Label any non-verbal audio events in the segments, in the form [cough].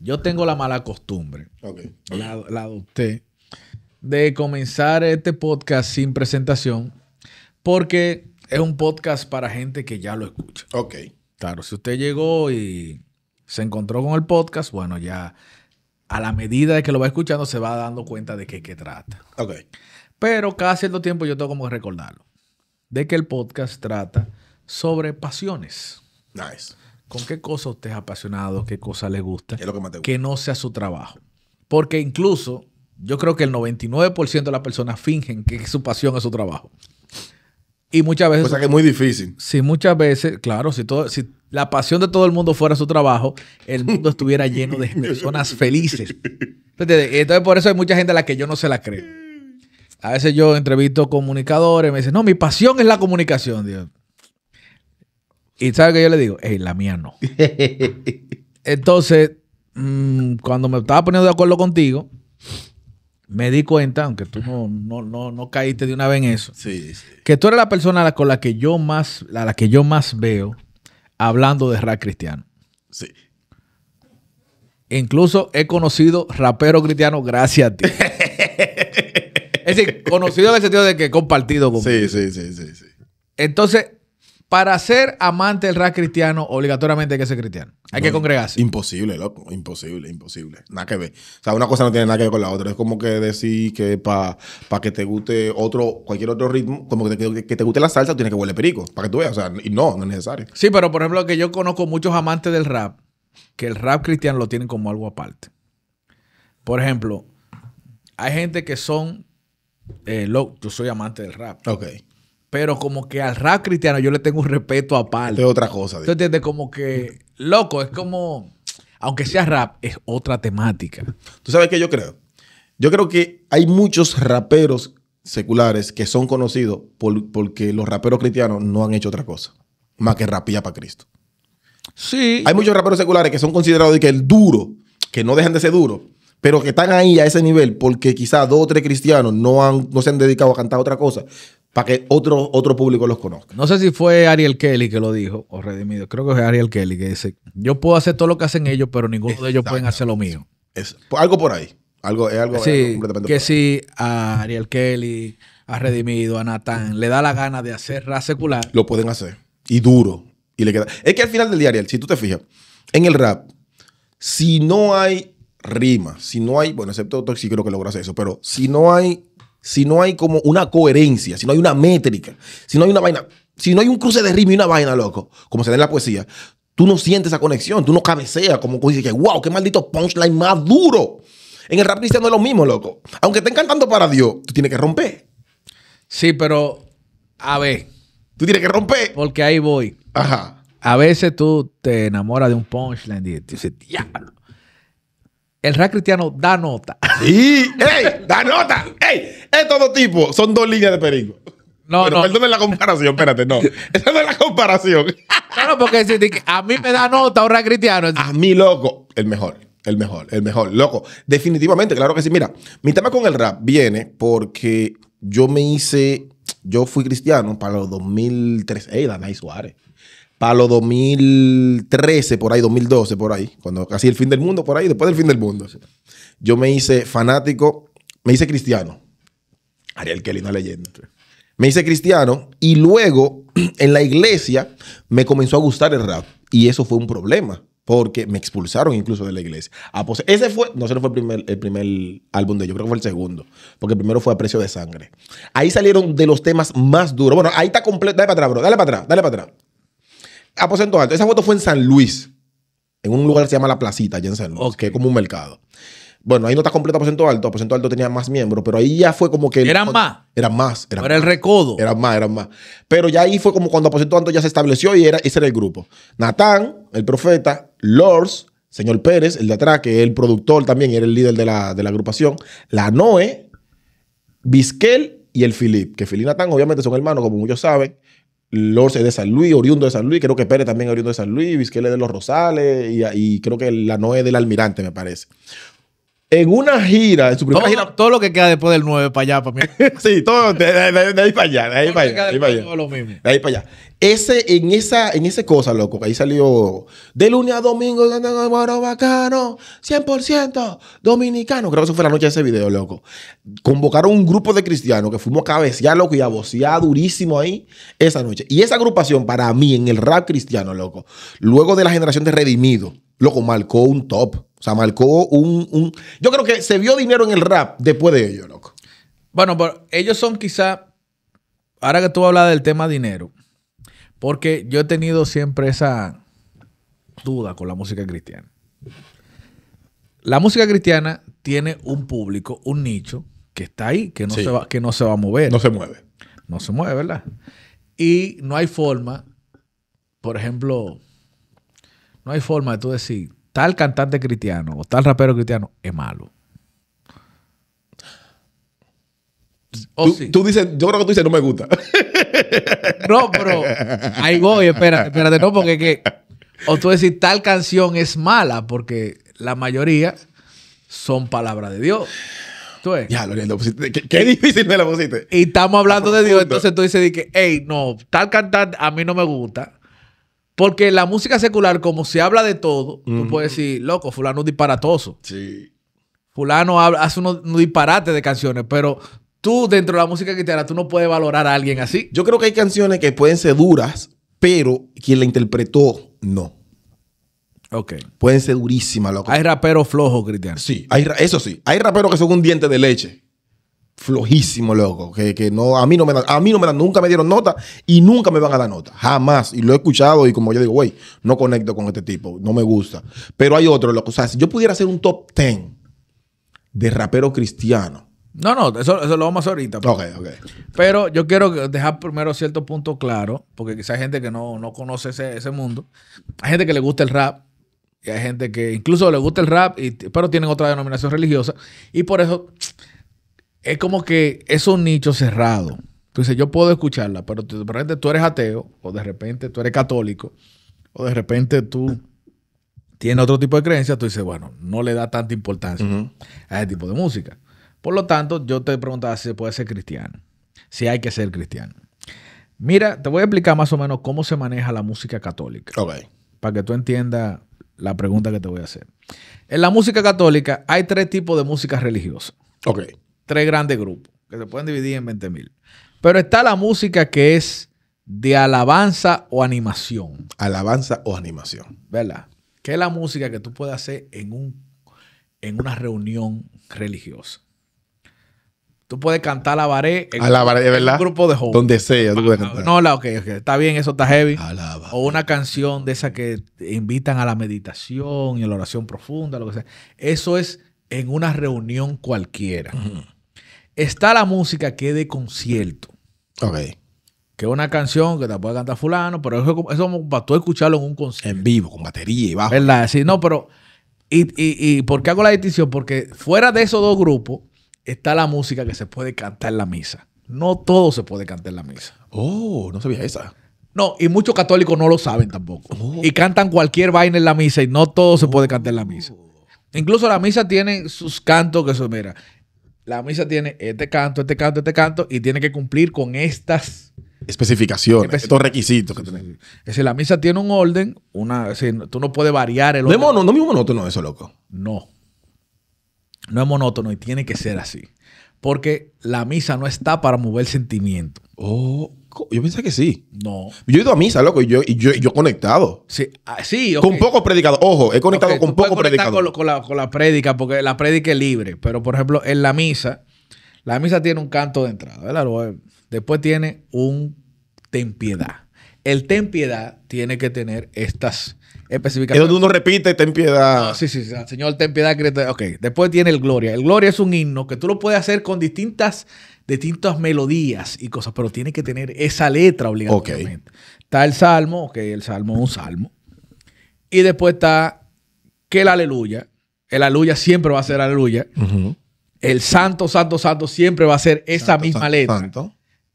Yo tengo la mala costumbre. La, la adopté de comenzar este podcast sin presentación porque es un podcast para gente que ya lo escucha. Ok. Claro, si usted llegó y se encontró con el podcast, bueno, ya a la medida de que lo va escuchando se va dando cuenta de qué, trata. Ok. Pero cada cierto tiempo yo tengo como que recordarlo. De que el podcast trata sobre pasiones. Nice con qué cosa usted es apasionado, qué cosa le gusta, lo que, que no sea su trabajo. Porque incluso yo creo que el 99% de las personas fingen que su pasión es su trabajo. Y muchas veces... Cosa que es muy difícil. Sí, si muchas veces, claro, si, todo, si la pasión de todo el mundo fuera su trabajo, el mundo estuviera lleno de personas felices. Entonces, entonces por eso hay mucha gente a la que yo no se la creo. A veces yo entrevisto comunicadores, me dicen, no, mi pasión es la comunicación. Dios. Y ¿sabes que yo le digo, hey, la mía no. [laughs] Entonces, mm, cuando me estaba poniendo de acuerdo contigo, me di cuenta, aunque tú no, caíste de una vez en eso, sí, que tú eres la persona con la que yo más, la que yo más veo hablando de rap cristiano. Sí. Incluso he conocido rapero cristiano gracias a ti. [laughs] es decir, conocido en el sentido de que he compartido con Sí, sí, sí, sí, sí. Entonces, para ser amante del rap cristiano, obligatoriamente hay que ser cristiano. Hay que congregarse. Imposible, loco. Imposible, imposible. Nada que ver. O sea, una cosa no tiene nada que ver con la otra. Es como que decir que para pa que te guste otro, cualquier otro ritmo, como que te, guste la salsa, tienes que huele perico. Para que tú veas. O sea, y no, no es necesario. Sí, pero por ejemplo, que yo conozco muchos amantes del rap, que el rap cristiano lo tienen como algo aparte. Por ejemplo, hay gente que son. Eh, lo, yo soy amante del rap. Ok. Pero como que al rap cristiano yo le tengo un respeto aparte. Es otra cosa. ¿Tú entiendes? Como que, loco, es como, aunque sea rap, es otra temática. ¿Tú sabes qué yo creo? Yo creo que hay muchos raperos seculares que son conocidos porque los raperos cristianos no han hecho otra cosa más que rapía para Cristo. Sí. Hay muchos raperos seculares que son considerados que el duro, que no dejan de ser duro, pero que están ahí a ese nivel porque quizás dos o tres cristianos no, no se han dedicado a cantar otra cosa para que otro, otro público los conozca. No sé si fue Ariel Kelly que lo dijo, o Redimido, creo que fue Ariel Kelly que dice, yo puedo hacer todo lo que hacen ellos, pero ninguno de ellos pueden hacer lo mío. Es, algo por ahí, algo, es algo, sí, Que si a Ariel Kelly, a Redimido, a Natán, le da la gana de hacer rap secular. Lo pueden hacer, y duro, y le queda. Es que al final del día, Ariel, si tú te fijas, en el rap, si no hay rima, si no hay, bueno, excepto sí creo que logras eso, pero si no hay si no hay como una coherencia, si no hay una métrica, si no hay una vaina, si no hay un cruce de ritmo y una vaina, loco, como se da en la poesía, tú no sientes esa conexión, tú no cabeceas, como dices que, wow, qué maldito punchline más duro. En el rap no es lo mismo, loco. Aunque estén cantando para Dios, tú tienes que romper. Sí, pero a ver. Tú tienes que romper. Porque ahí voy. Ajá. A veces tú te enamoras de un punchline y dices, diablo el rap cristiano da nota. Sí, ¡ey! ¡Da nota! ¡Ey! Estos dos tipos son dos líneas de perigo. No, Pero no. Perdónen la comparación, espérate, no. Esa no es la comparación. No, porque si, a mí me da nota un rap cristiano. A mí, loco, el mejor. El mejor, el mejor. Loco, definitivamente, claro que sí. Mira, mi tema con el rap viene porque yo me hice, yo fui cristiano para los 2003. ¡Ey, Danai Suárez! A los 2013, por ahí, 2012, por ahí, cuando casi el fin del mundo, por ahí, después del fin del mundo. Yo me hice fanático, me hice cristiano. Ariel Kelly, una leyenda. Me hice cristiano y luego [clears throat] en la iglesia me comenzó a gustar el rap. Y eso fue un problema porque me expulsaron incluso de la iglesia. ese fue, no sé, no fue el primer, el primer álbum de ellos, creo que fue el segundo, porque el primero fue A Precio de Sangre. Ahí salieron de los temas más duros. Bueno, ahí está completo, dale para atrás, bro, dale para atrás, dale para atrás aposento alto. Esa foto fue en San Luis, en un lugar que se llama La Placita, allá en que es como un mercado. Bueno, ahí no está completo Aposento Alto. Aposento Alto tenía más miembros, pero ahí ya fue como que. Eran más. Eran más. era el recodo. Eran más, eran más. Pero ya ahí fue como cuando Aposento Alto ya se estableció y era, ese era el grupo. Natán, el profeta, Lors, señor Pérez, el de atrás, que es el productor también era el líder de la, agrupación, la Noé, Vizquel y el Filip. Que Filip y Natán, obviamente, son hermanos, como muchos saben. Lorce de San Luis, oriundo de San Luis, creo que Pérez también oriundo de San Luis, es de los Rosales y, y creo que la Noé del Almirante, me parece en una gira, en su primera gira. Todo lo que queda después del 9 para allá, para mí. [laughs] sí, todo, de, ahí para allá, de ahí para allá. De, ahí para allá. Ese, en esa, en esa cosa, loco, que ahí salió de lunes a domingo, Bacano, 100% dominicano. Creo que eso fue la noche de ese video, loco. Convocaron un grupo de cristianos que fuimos a cabecear, loco, y a vocear durísimo ahí esa noche. Y esa agrupación, para mí, en el rap cristiano, loco, luego de la generación de Redimido, loco, marcó un top sea, marcó un, Yo creo que se vio dinero en el rap después de ello, loco. Bueno, pero ellos son quizá... Ahora que tú hablas del tema dinero, porque yo he tenido siempre esa duda con la música cristiana. La música cristiana tiene un público, un nicho que está ahí, que no, que no se va a mover. No se mueve. No se mueve, ¿verdad? Y no hay forma, por ejemplo, no hay forma de tú decir, tal cantante cristiano o tal rapero cristiano es malo. tú, dices, yo creo que tú dices, no me gusta. [laughs] No, pero ahí voy, espérate, no, porque que, o tú decís, tal canción es mala, porque la mayoría son palabras de Dios. Ya, lo pusiste. Qué, difícil me la pusiste. Y estamos hablando de Dios, entonces tú dices, que, hey, no, tal cantante a mí no me gusta, porque la música secular, como se habla de todo, tú puedes decir, loco, fulano es disparatoso. Sí. Fulano hace unos, disparates de canciones, pero tú dentro de la música cristiana, tú no puedes valorar a alguien así. Yo creo que hay canciones que pueden ser duras, pero quien la interpretó, no. Ok. Pueden ser durísimas, loco. Hay raperos flojos, cristiano. Sí, hay, eso sí. Hay raperos que son un diente de leche flojísimo, loco. Que, no, a mí no me a mí no me nunca me dieron nota y nunca me van a dar nota. Jamás. Y lo he escuchado y como yo digo, güey, no conecto con este tipo, no me gusta. Pero hay otro, loco. O sea, si yo pudiera hacer un top 10 de rapero cristiano. No, no, eso, lo vamos a hacer ahorita. Pues. ok, ok. Pero yo quiero dejar primero cierto punto claro, porque quizá hay gente que no, conoce ese, mundo. Hay gente que le gusta el rap, y hay gente que incluso le gusta el rap, y, pero tienen otra denominación religiosa. Y por eso es como que es un nicho cerrado. dices, yo puedo escucharla, pero de repente tú eres ateo, o de repente tú eres católico, o de repente tú tienes otro tipo de creencias, tú dices, bueno, no le da tanta importancia a ese tipo de música. Por lo tanto, yo te preguntaba si se puede ser cristiano, si hay que ser cristiano. Mira, te voy a explicar más o menos cómo se maneja la música católica. Ok. Para que tú entiendas la pregunta que te voy a hacer. En la música católica hay tres tipos de música religiosa. Ok tres grandes grupos que se pueden dividir en 20 mil. Pero está la música que es de alabanza o animación. Alabanza o animación. ¿Verdad? Que es la música que tú puedes hacer en, un, en una reunión religiosa. Tú puedes cantar la en, un grupo de jóvenes. Donde sea, No, la, ok, Está bien, eso está heavy. O una canción de esa que invitan a la meditación y a la oración profunda, lo que sea. Eso es en una reunión cualquiera. Está la música que es de concierto. Ok. Que es una canción que te puede cantar fulano, pero eso, es como para tú escucharlo en un concierto. En vivo, con batería y bajo. ¿Verdad? Sí, no, pero... Y, y, por qué hago la distinción? Porque fuera de esos dos grupos está la música que se puede cantar en la misa. No todo se puede cantar en la misa. Oh, no sabía esa. No, y muchos católicos no lo saben tampoco. Oh. Y cantan cualquier vaina en la misa y no todo se puede cantar en la misa. Oh. Incluso la misa tiene sus cantos que son, mira, la misa tiene este canto, este canto, este canto y tiene que cumplir con estas especificaciones, estos requisitos que tiene. Es decir, la misa tiene un orden, una, tú no puedes variar el orden. No es, monótono eso, loco. No. No es monótono y tiene que ser así. Porque la misa no está para mover sentimiento. Oh, yo pensé que sí. No. Yo he ido a misa, loco, y yo, y yo, yo conectado. Sí, ah, Con poco predicado. Ojo, he conectado con poco predicado. Con, con, la, con la prédica, porque la prédica es libre. Pero, por ejemplo, en la misa, la misa tiene un canto de entrada, Después tiene un tempiedad. El tempiedad tiene que tener estas especificaciones. Es donde uno repite ten piedad. Ah, sí, sí, Señor, ten piedad. Ok, después tiene el gloria. El gloria es un himno que tú lo puedes hacer con distintas distintas melodías y cosas, pero tiene que tener esa letra obligatoriamente. Está el salmo, que el salmo es un salmo. Y después está que el aleluya, el aleluya siempre va a ser aleluya. El santo, santo, santo siempre va a ser esa misma letra.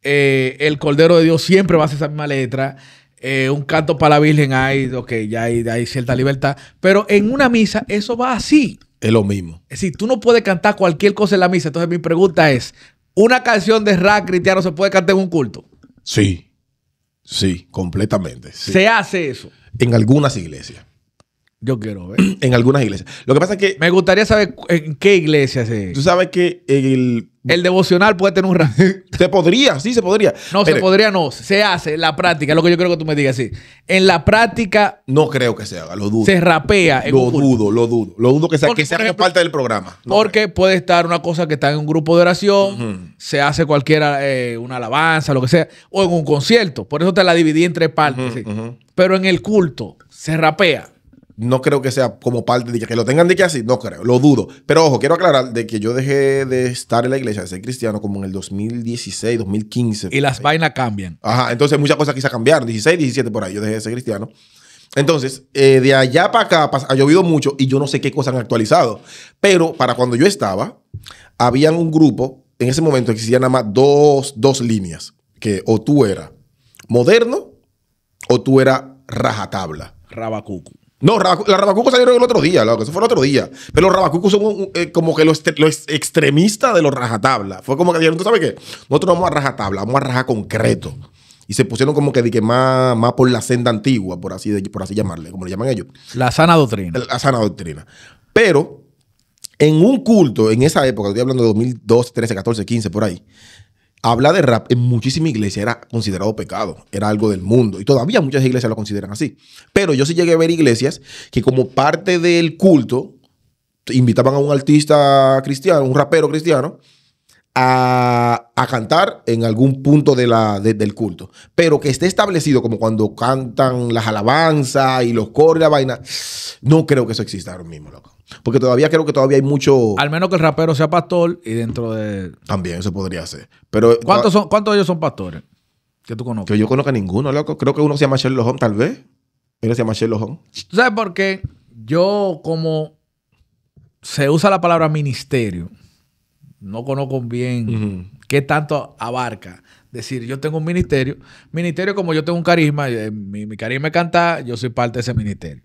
Eh, el Cordero de Dios siempre va a ser esa misma letra. Eh, un canto para la Virgen, hay, ok, ya hay, hay, cierta libertad. Pero en una misa eso va así. Es lo mismo. Es decir, tú no puedes cantar cualquier cosa en la misa. Entonces mi pregunta es, una canción de rap cristiano se puede cantar en un culto. Sí, sí, completamente. Se hace eso. En algunas iglesias. Yo quiero ver. [clears throat] En algunas iglesias. Lo que pasa es que. Me gustaría saber en qué iglesia se. Tú sabes que el. El devocional puede tener un [laughs] Se podría, sí, se podría. No, se podría, no. Se hace en la práctica, es lo que yo creo que tú me digas, sí. En la práctica. No creo que se haga, lo dudo. Se rapea. En lo dudo, lo dudo. Lo dudo que sea, que sea parte del programa. porque puede estar una cosa que está en un grupo de oración, se hace cualquiera, eh, una alabanza, lo que sea, o en un concierto. Por eso te la dividí en tres partes. Pero en el culto, se rapea no creo que sea como parte de que, lo tengan de que así, no creo, lo dudo. Pero ojo, quiero aclarar de que yo dejé de estar en la iglesia, de ser cristiano, como en el 2016, 2015. Y las vainas cambian. Ajá, entonces muchas cosas quizás cambiaron, 16, 17 por ahí, yo dejé de ser cristiano. Entonces, eh, de allá para acá ha llovido mucho y yo no sé qué cosas han actualizado. Pero para cuando yo estaba, habían un grupo, en ese momento existían nada más dos, dos líneas, que o tú eras moderno o tú eras rajatabla. Rabacucu. No, los rabacucos salieron el otro día, que Eso fue el otro día. Pero los rabacucos son eh, como que los, extremistas de los rajatabla. Fue como que dijeron, ¿tú sabes qué? Nosotros no vamos a rajatabla, vamos a raja concreto. Y se pusieron como que, más, por la senda antigua, por así, por así llamarle, como le llaman ellos. La sana doctrina. La sana doctrina. Pero en un culto, en esa época, estoy hablando de 2012, 13, 14, 15, por ahí, Habla de rap en muchísima iglesia, era considerado pecado, era algo del mundo. Y todavía muchas iglesias lo consideran así. Pero yo sí llegué a ver iglesias que como parte del culto invitaban a un artista cristiano, un rapero cristiano, a, cantar en algún punto de la, del culto. Pero que esté establecido como cuando cantan las alabanzas y los coros la vaina, no creo que eso exista ahora mismo, loco. Porque todavía creo que todavía hay mucho. Al menos que el rapero sea pastor y dentro de. También, eso podría ser. Pero, eh, ¿Cuántos, son, ¿Cuántos de ellos son pastores? Que tú conozcas. Que yo conozca ninguno, loco. Creo que uno se llama Sherlock Holmes, tal vez. Uno se llama sabes por qué? Yo, como se usa la palabra ministerio no conozco bien qué tanto abarca. Decir, yo tengo un ministerio. Ministerio, como yo tengo un carisma, eh, mi, mi carisma es cantar, yo soy parte de ese ministerio.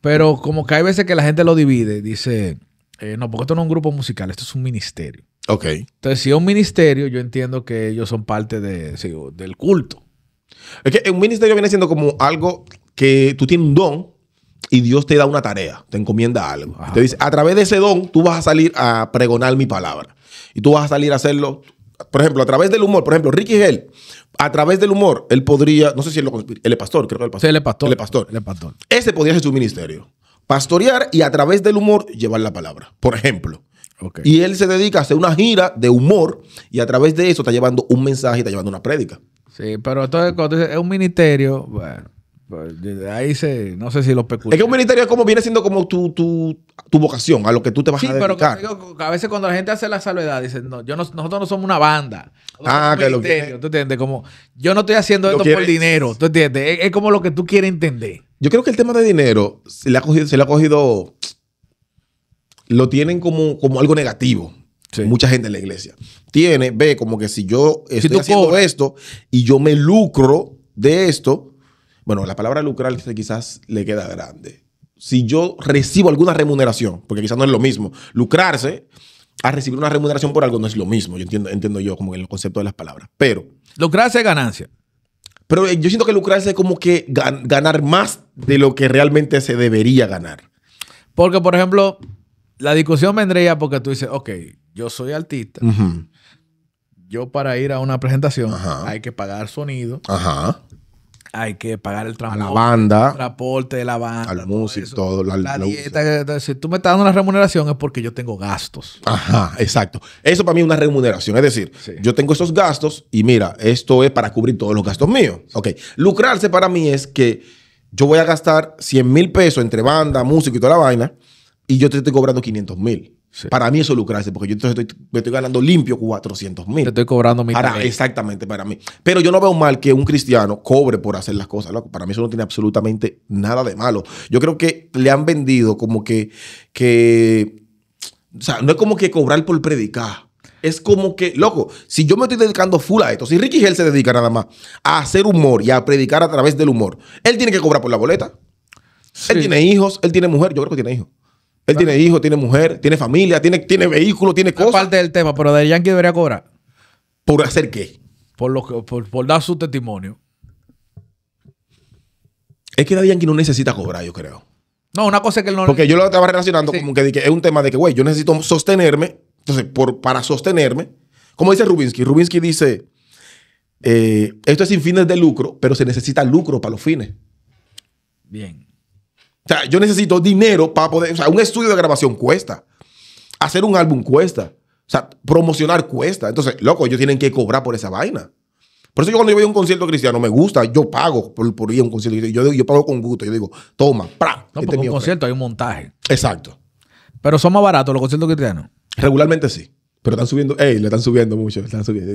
Pero como que hay veces que la gente lo divide, dice, eh, no, porque esto no es un grupo musical, esto es un ministerio. Ok. Entonces, si es un ministerio, yo entiendo que ellos son parte de, del culto. Es que un ministerio viene siendo como algo que tú tienes un don y Dios te da una tarea, te encomienda algo. Te dice, a través de ese don, tú vas a salir a pregonar mi palabra y tú vas a salir a hacerlo, por ejemplo, a través del humor, por ejemplo, Ricky Hell, a través del humor, él podría, no sé si él lo él es pastor, creo que el pastor. Sí, el pastor. El pastor. pastor. Ese podría ser su ministerio. Pastorear y a través del humor llevar la palabra, por ejemplo. Y él se dedica a hacer una gira de humor y a través de eso está llevando un mensaje, está llevando una prédica. Sí, pero entonces cuando es un ministerio, bueno. Pues, ahí se, no sé si lo peculiar. Es que un ministerio es como viene siendo como tu, vocación, a lo que tú te vas a dedicar. Sí, pero a veces cuando la gente hace la salvedad, dicen, yo nosotros no somos una banda. Ah, que lo ¿Tú entiendes? Como, yo no estoy haciendo esto por dinero, ¿tú entiendes? Es, como lo que tú quieres entender. Yo creo que el tema de dinero se le ha cogido, se le ha cogido lo tienen como, como algo negativo. Mucha gente en la iglesia. Tiene, ve como que si yo estoy haciendo esto y yo me lucro de esto, bueno, la palabra lucrar quizás le queda grande. Si yo recibo alguna remuneración, porque quizás no es lo mismo, lucrarse a recibir una remuneración por algo no es lo mismo, yo entiendo, entiendo yo como el concepto de las palabras, pero... Lucrarse es ganancia. Pero eh, yo siento que lucrarse es como que ganar más de lo que realmente se debería ganar. Porque, por ejemplo, la discusión vendría porque tú dices, ok, yo soy artista. Yo para ir a una presentación hay que pagar sonido. Ajá hay que pagar el transporte. la banda. El de la banda. todo. La, la, dieta. Eh, si tú me estás dando una remuneración es porque yo tengo gastos. Ajá, exacto. Eso para mí es una remuneración. Es decir, yo tengo esos gastos y mira, esto es para cubrir todos los gastos míos. Ok. Lucrarse para mí es que yo voy a gastar 100 mil pesos entre banda, músico y toda la vaina y yo te estoy cobrando 500 mil. Para mí eso es lucrarse, porque yo entonces me estoy ganando limpio 400 mil. Te estoy cobrando mi para, Exactamente, para mí. Pero yo no veo mal que un cristiano cobre por hacer las cosas, loco. Para mí eso no tiene absolutamente nada de malo. Yo creo que le han vendido como que, que o sea, no es como que cobrar por predicar. Es como que, loco, si yo me estoy dedicando full a esto, si Ricky Hell se dedica nada más a hacer humor y a predicar a través del humor, él tiene que cobrar por la boleta. Él tiene hijos, él tiene mujer, yo creo que tiene hijos. Él tiene hijos, tiene mujer, tiene familia, tiene, tiene vehículo, tiene cosas. parte del tema, pero de Yankee debería cobrar. ¿Por hacer qué? Por, lo por, dar su testimonio. Es que Daddy Yankee no necesita cobrar, yo creo. No, una cosa es que él no. Porque yo lo estaba relacionando como que, es un tema de que, güey, yo necesito sostenerme. Entonces, por, para sostenerme, como dice Rubinsky, Rubinsky dice: eh, esto es sin fines de lucro, pero se necesita lucro para los fines. Bien. O sea, yo necesito dinero para poder. O sea, un estudio de grabación cuesta. Hacer un álbum cuesta. O sea, promocionar cuesta. Entonces, loco, ellos tienen que cobrar por esa vaina. Por eso yo cuando yo voy a un concierto cristiano, me gusta, yo pago por, ir a un concierto. Yo, yo pago con gusto. Yo digo, toma, ¡prá! No, porque este un concierto hay un montaje. Exacto. Pero son más baratos los conciertos cristianos. Regularmente sí. Pero están subiendo, ey, le están subiendo mucho, están subiendo.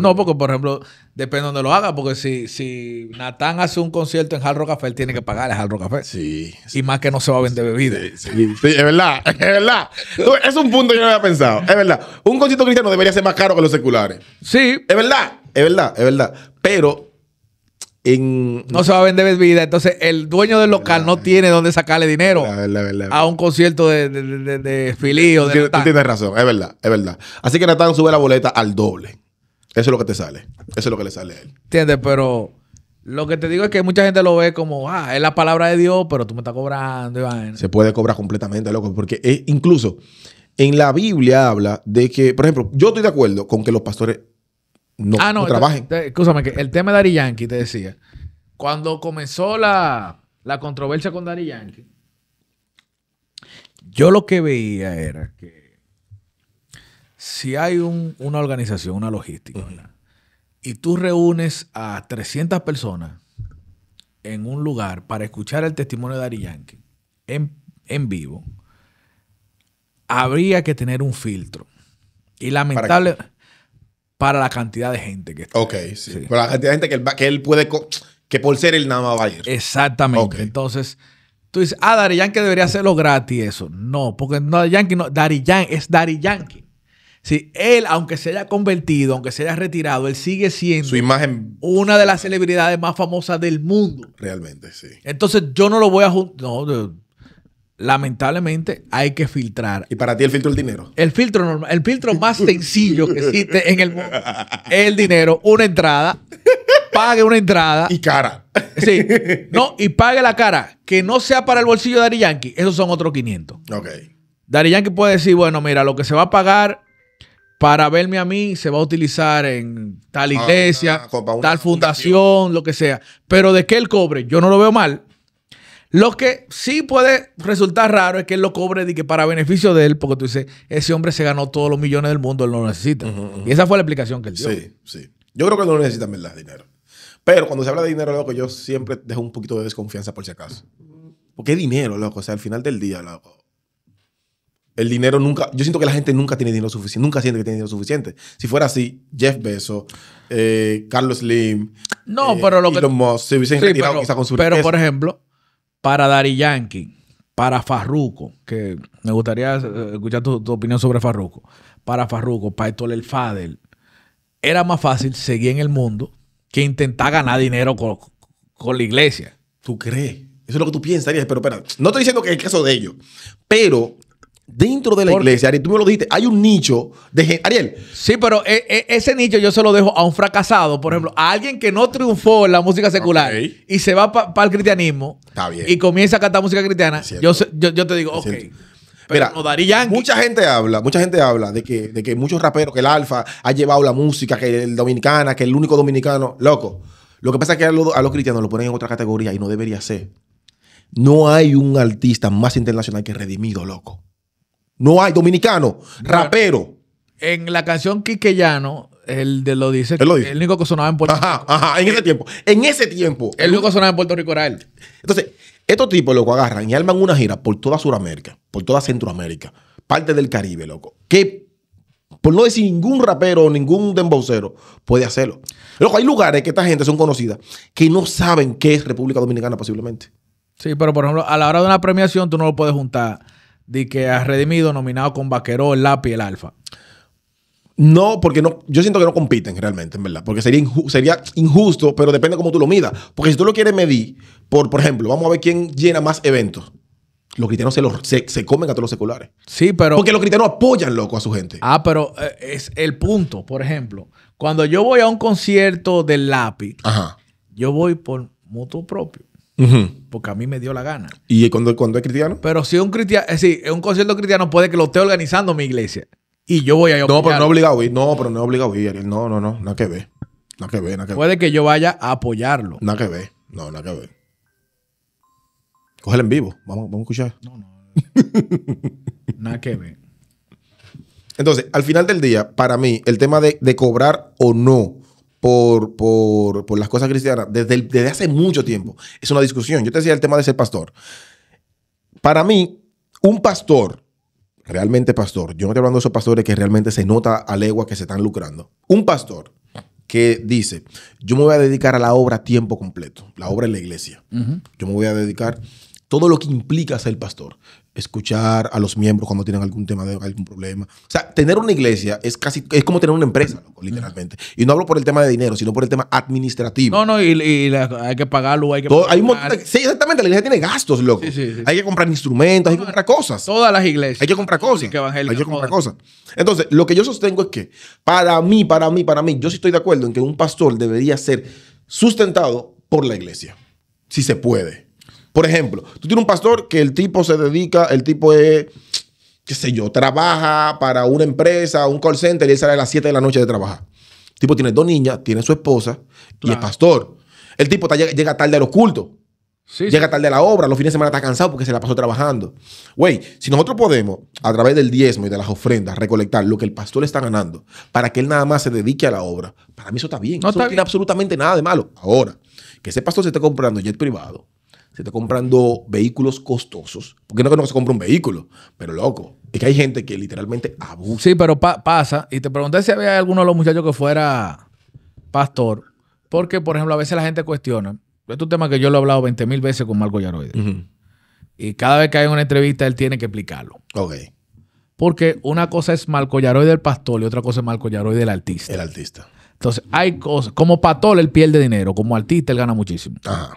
no, porque por ejemplo, depende de donde lo haga, porque si, si Natán hace un concierto en Hard Rock Café, él tiene que pagar a Hard Rock Café. Sí, Y más que no se va a vender bebida. Sí, es verdad, [laughs] es verdad. Es un punto que yo no había pensado, es verdad. Un concierto cristiano debería ser más caro que los seculares. Sí. Es verdad, es verdad, es verdad. Pero no se va a vender bebida. Entonces, el dueño del local no tiene dónde sacarle dinero a un concierto de, de, de, de. Tú, tienes razón, es verdad, es verdad. Así que Natán sube la boleta al doble. Eso es lo que te sale. Eso es lo que le sale a él. ¿Entiendes? Pero lo que te digo es que mucha gente lo ve como, ah, es la palabra de Dios, pero tú me estás cobrando, Se puede cobrar completamente, loco, porque incluso en la Biblia habla de que, por ejemplo, yo estoy de acuerdo con que los pastores no, ah, no, trabajen. Escúchame, el tema de Dari Yankee te decía. Cuando comenzó la, controversia con Dari Yankee, yo lo que veía era que si hay una organización, una logística, y tú reúnes a 300 personas en un lugar para escuchar el testimonio de Dari Yankee en, vivo, habría que tener un filtro. Y lamentablemente para la cantidad de gente que está. Ok, sí. Para la cantidad de gente que él, que él puede, que por ser el nada más va Exactamente. Entonces, tú dices, ah, Dari Yankee debería hacerlo gratis eso. No, porque no, Yankee no, Dari Yankee es Dari Yankee. Sí, él, aunque se haya convertido, aunque se haya retirado, él sigue siendo su imagen, una de las celebridades más famosas del mundo. Realmente, sí. Entonces yo no lo voy a juntar. No, lamentablemente hay que filtrar. ¿Y para ti el filtro el dinero? El filtro el filtro más [laughs] sencillo que existe en el mundo es el dinero, una entrada, pague una entrada. Y cara. Sí. [laughs] No, y pague la cara, que no sea para el bolsillo de Dari Yankee, esos son otros 500. Ok. Dari Yankee puede decir, bueno, mira, lo que se va a pagar para verme a mí se va a utilizar en tal ah, iglesia, ah, tal fundación, fundación, lo que sea. Pero de que él cobre, yo no lo veo mal. Lo que sí puede resultar raro es que él lo cobre de que para beneficio de él, porque tú dices, ese hombre se ganó todos los millones del mundo, él no lo necesita. Y esa fue la explicación que él dio. Sí, sí. Yo creo que no necesita en verdad dinero. Pero cuando se habla de dinero, loco, yo siempre dejo un poquito de desconfianza por si acaso. Porque es dinero, loco. O sea, al final del día, loco. El dinero nunca. Yo siento que la gente nunca tiene dinero suficiente. Nunca siente que tiene dinero suficiente. Si fuera así, Jeff Bezos, eh, Carlos Slim. No, eh, pero se hubiesen retirado quizá con su Pero, por ejemplo, para Dari Yankee, para Farruco, que me gustaría eh, escuchar tu, opinión sobre Farruco, para Farruco, para Héctor El Fadel, era más fácil seguir en el mundo que intentar ganar dinero con, con la iglesia. ¿Tú crees? Eso es lo que tú piensas, pero espera, no estoy diciendo que es el caso de ellos, pero dentro de la iglesia, Ariel, tú me lo dijiste, hay un nicho de gente. Ariel. Sí, pero e, e, ese nicho yo se lo dejo a un fracasado, por mm. ejemplo, a alguien que no triunfó en la música secular y se va para el cristianismo y comienza a cantar música cristiana, yo, te digo, ok. Pero Mira, mucha gente habla, mucha gente habla de que, de que muchos raperos, que el Alfa ha llevado la música, que el dominicana, que el único dominicano, loco. Lo que pasa es que a los cristianos lo ponen en otra categoría y no debería ser. No hay un artista más internacional que Redimido, loco. No hay dominicano, rapero. En la canción Quique el de lo dice. El único que sonaba en Puerto ajá, Rico. Ajá, en ese eh, tiempo. En ese tiempo. El único que sonaba en Puerto Rico era él. Entonces, estos tipos, loco, agarran y arman una gira por toda Sudamérica, por toda Centroamérica, parte del Caribe, loco. Que, por no decir ningún rapero o ningún dembocero puede hacerlo. Loco, hay lugares que esta gente son conocidas que no saben qué es República Dominicana posiblemente. Sí, pero por ejemplo, a la hora de una premiación tú no lo puedes juntar de que ha Redimido nominado con Vaqueró, el Lápiz, el Alfa. No, porque no, yo siento que no compiten realmente, en verdad. Porque sería, injusto, sería injusto, pero depende de cómo tú lo midas. Porque si tú lo quieres medir, por, por ejemplo, vamos a ver quién llena más eventos. Los cristianos se, los, se, comen a todos los seculares. Sí, pero. Porque los cristianos apoyan, loco, a su gente. Ah, pero eh, es el punto. Por ejemplo, cuando yo voy a un concierto del lápiz, yo voy por mutuo propio. Porque a mí me dio la gana. ¿Y cuando, cuando es cristiano? Pero si un cristiano, es eh, un concierto cristiano puede que lo esté organizando mi iglesia. Y yo voy a ir No, pero no obligado ir. No, pero no obligado ir. No, no, no. Nada que ver. Nada que ver, nada que ver. Puede que yo vaya a apoyarlo. Nada que ver. No, nada que ver. Cógelo en vivo. Vamos, a escuchar. [laughs] nada que ver. Entonces, al final del día, para mí, el tema de cobrar o no por, por, las cosas cristianas desde, desde hace mucho tiempo. Es una discusión. Yo te decía el tema de ser pastor. Para mí, un pastor, realmente pastor, yo no estoy hablando de esos pastores que realmente se nota a legua que se están lucrando. Un pastor que dice, yo me voy a dedicar a la obra a tiempo completo, la obra en la iglesia. Yo me voy a dedicar todo lo que implica ser pastor escuchar a los miembros cuando tienen algún tema algún problema. O sea, tener una iglesia es casi es como tener una empresa, literalmente. Y no hablo por el tema de dinero, sino por el tema administrativo. No, no, y, hay que pagarlo, hay que Sí, exactamente, la iglesia tiene gastos, loco. Hay que comprar instrumentos, hay que comprar cosas. Todas las iglesias. Hay que comprar cosas. Que hay que comprar cosas. Entonces, lo que yo sostengo es que para mí, para mí, para mí, yo sí estoy de acuerdo en que un pastor debería ser sustentado por la iglesia, si se puede. Por ejemplo, tú tienes un pastor que el tipo se dedica, el tipo es, qué sé yo, trabaja para una empresa, un call center y él sale a las 7 de la noche de trabajar. El tipo tiene dos niñas, tiene su esposa y es pastor. El tipo llega tarde a los cultos. llega tarde a la obra, los fines de semana está cansado porque se la pasó trabajando. Güey, si nosotros podemos, a través del diezmo y de las ofrendas, recolectar lo que el pastor está ganando para que él nada más se dedique a la obra, para mí eso está bien. No, tiene absolutamente nada de malo. Ahora, que ese pastor se esté comprando jet privado, se está comprando vehículos costosos. Porque no que no se compra un vehículo, pero loco, es que hay gente que literalmente abusa. Sí, pero pasa. Y te pregunté si había alguno de los muchachos que fuera pastor. Porque, por ejemplo, a veces la gente cuestiona. Este es un tema que yo lo he hablado 20 mil veces con Marco Yaroide. Y cada vez que hay una entrevista, él tiene que explicarlo. Ok. Porque una cosa es Marco Yaroide el pastor y otra cosa es Marco Yaroide el artista. El artista. Entonces, hay cosas. Como pastor, él pierde dinero. Como artista, él gana muchísimo. Ajá.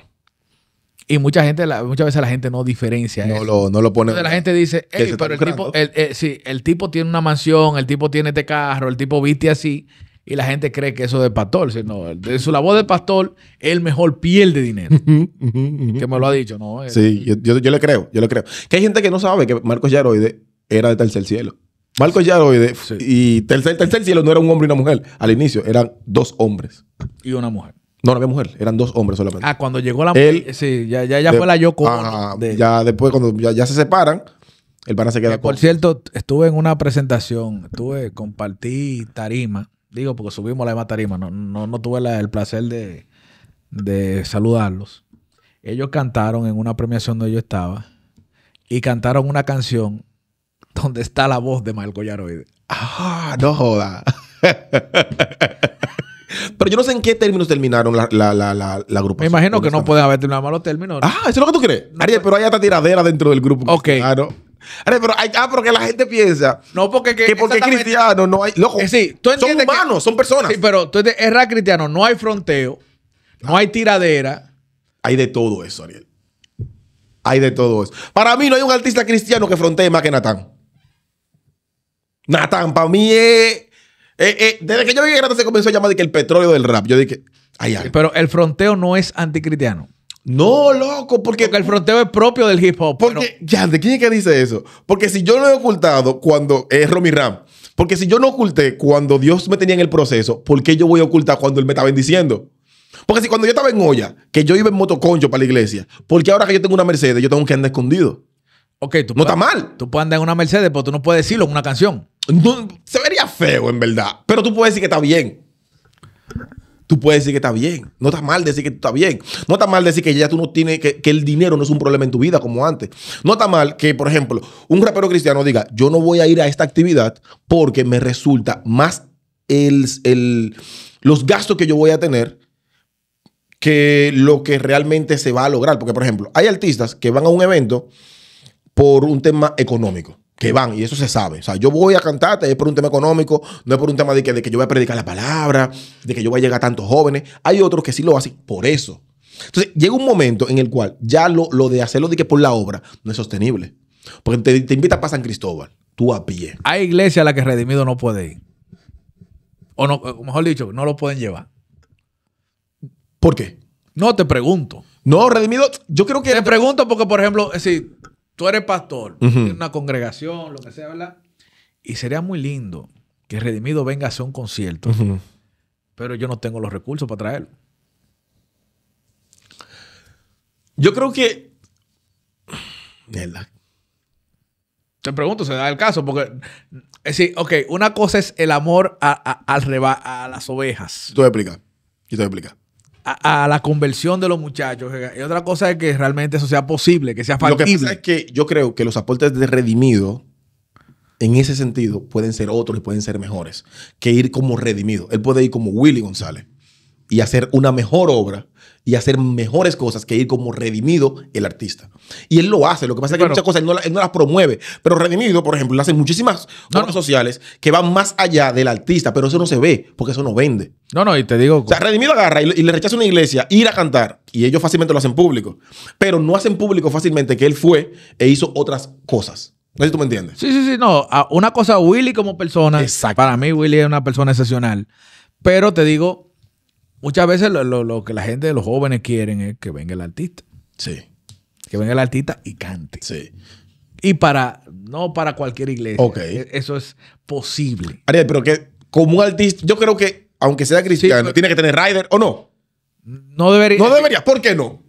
Y mucha gente, muchas veces la gente no diferencia. No, eso. Lo, no lo pone. Entonces la gente dice, pero el tipo, eh, el tipo tiene una mansión, el tipo tiene este carro, el tipo viste así. Y la gente cree que eso es de pastor. Sino, de su labor de pastor, el mejor de dinero. que me lo ha dicho, ¿no? sí, eh, yo, le creo, yo le creo. Que hay gente que no sabe que Marcos Yaroide era de Tercer Cielo. Marcos Yaroide y Tercer, Tercer Cielo no era un hombre y una mujer. Al inicio eran dos hombres. Y una mujer. No, no había mujer, eran dos hombres solamente. Ah, cuando llegó la mujer. Sí, ya, ya, fue la Yoko. ya después, cuando ya, se separan, el pana se queda con. Por cierto, estuve en una presentación, estuve, compartí tarima. Digo, porque subimos la misma tarima, no, no, tuve el placer de, de saludarlos. Ellos cantaron en una premiación donde yo estaba y cantaron una canción donde está la voz de Marco Yaroide. Ah, no joda. [laughs] Pero yo no sé en qué términos terminaron la, la, Me imagino que no puede haber terminado malos términos. Ah, ¿eso es lo que tú crees? Ariel, pero hay hasta tiradera dentro del grupo. Ok. Claro. Ariel, pero hay, ah, porque la gente piensa. No, porque que, porque cristiano no hay. Loco, eh, son humanos, son personas. Sí, pero tú entiendes, cristiano, no hay fronteo, no. no ah. hay tiradera. Hay de todo eso, Ariel. Hay de todo eso. Para mí no hay un artista cristiano que frontee más que Natán. Natán, para mí es eh, eh, desde que yo vi que se comenzó a llamar de que el petróleo del rap, yo dije, ay, ay. Pero el fronteo no es anticristiano. No, loco, porque, el fronteo es propio del hip hop. Porque, ya, ¿de quién es que dice eso? Porque si yo lo he ocultado cuando es eh, Romy Ram, porque si yo no oculté cuando Dios me tenía en el proceso, ¿por qué yo voy a ocultar cuando Él me está bendiciendo? Porque si cuando yo estaba en olla, que yo iba en motoconcho para la iglesia, ¿Por qué ahora que yo tengo una Mercedes, yo tengo que andar escondido? Ok, tú no está mal. Tú puedes andar en una Mercedes, pero tú no puedes decirlo en una canción. se ve en verdad. Pero tú puedes decir que está bien. Tú puedes decir que está bien. No está mal decir que está bien. No está mal decir que ya tú no tienes, que, el dinero no es un problema en tu vida como antes. No está mal que, por ejemplo, un rapero cristiano diga, yo no voy a ir a esta actividad porque me resulta más el, los gastos que yo voy a tener que lo que realmente se va a lograr. Porque, por ejemplo, hay artistas que van a un evento por un tema económico que van, y eso se sabe. O sea, yo voy a cantarte, es por un tema económico, no es por un tema de que, de que yo voy a predicar la palabra, de que yo voy a llegar a tantos jóvenes. Hay otros que sí lo hacen por eso. Entonces, llega un momento en el cual ya lo, de hacerlo de que por la obra no es sostenible. Porque te, te invita para San Cristóbal, tú a pie. Hay iglesia a la que redimido no puede ir. O no, mejor dicho, no lo pueden llevar. ¿Por qué? No te pregunto. No, redimido, yo creo que. Te pregunto porque, por ejemplo, si tú eres pastor una congregación, lo que sea, ¿verdad? Y sería muy lindo que Redimido venga a hacer un concierto, pero yo no tengo los recursos para traerlo. Yo creo que. Te pregunto, se da el caso, porque. Es ok, una cosa es el amor a, las ovejas. Tú voy te voy a explicar a, la conversión de los muchachos. Y otra cosa es que realmente eso sea posible, que sea factible. Lo que pasa es que yo creo que los aportes de redimido, en ese sentido, pueden ser otros y pueden ser mejores que ir como redimido. Él puede ir como Willy González y hacer una mejor obra y hacer mejores cosas que ir como redimido el artista. Y él lo hace, lo que pasa es que muchas cosas él no, las promueve, pero redimido, por ejemplo, lo hacen muchísimas redes sociales que van más allá del artista, pero eso no se ve, porque eso no vende. No, no, y te digo... O sea, redimido agarra y, le rechaza una iglesia, ir a cantar, y ellos fácilmente lo hacen público, pero no hacen público fácilmente que él fue e hizo otras cosas. No sé si tú me entiendes. Sí, sí, sí, no. Una cosa, Willy como persona. Exacto. Para mí, Willy es una persona excepcional. Pero te digo, Muchas veces lo, que la gente de los jóvenes quieren es que venga el artista. Sí. Que venga el artista y cante. Sí. Y para, no para cualquier iglesia. Ok. E, eso es posible. Ariel, pero que como un artista, yo creo que, aunque sea cristiano, tiene que tener rider o no. No debería. No debería. ¿Por qué no?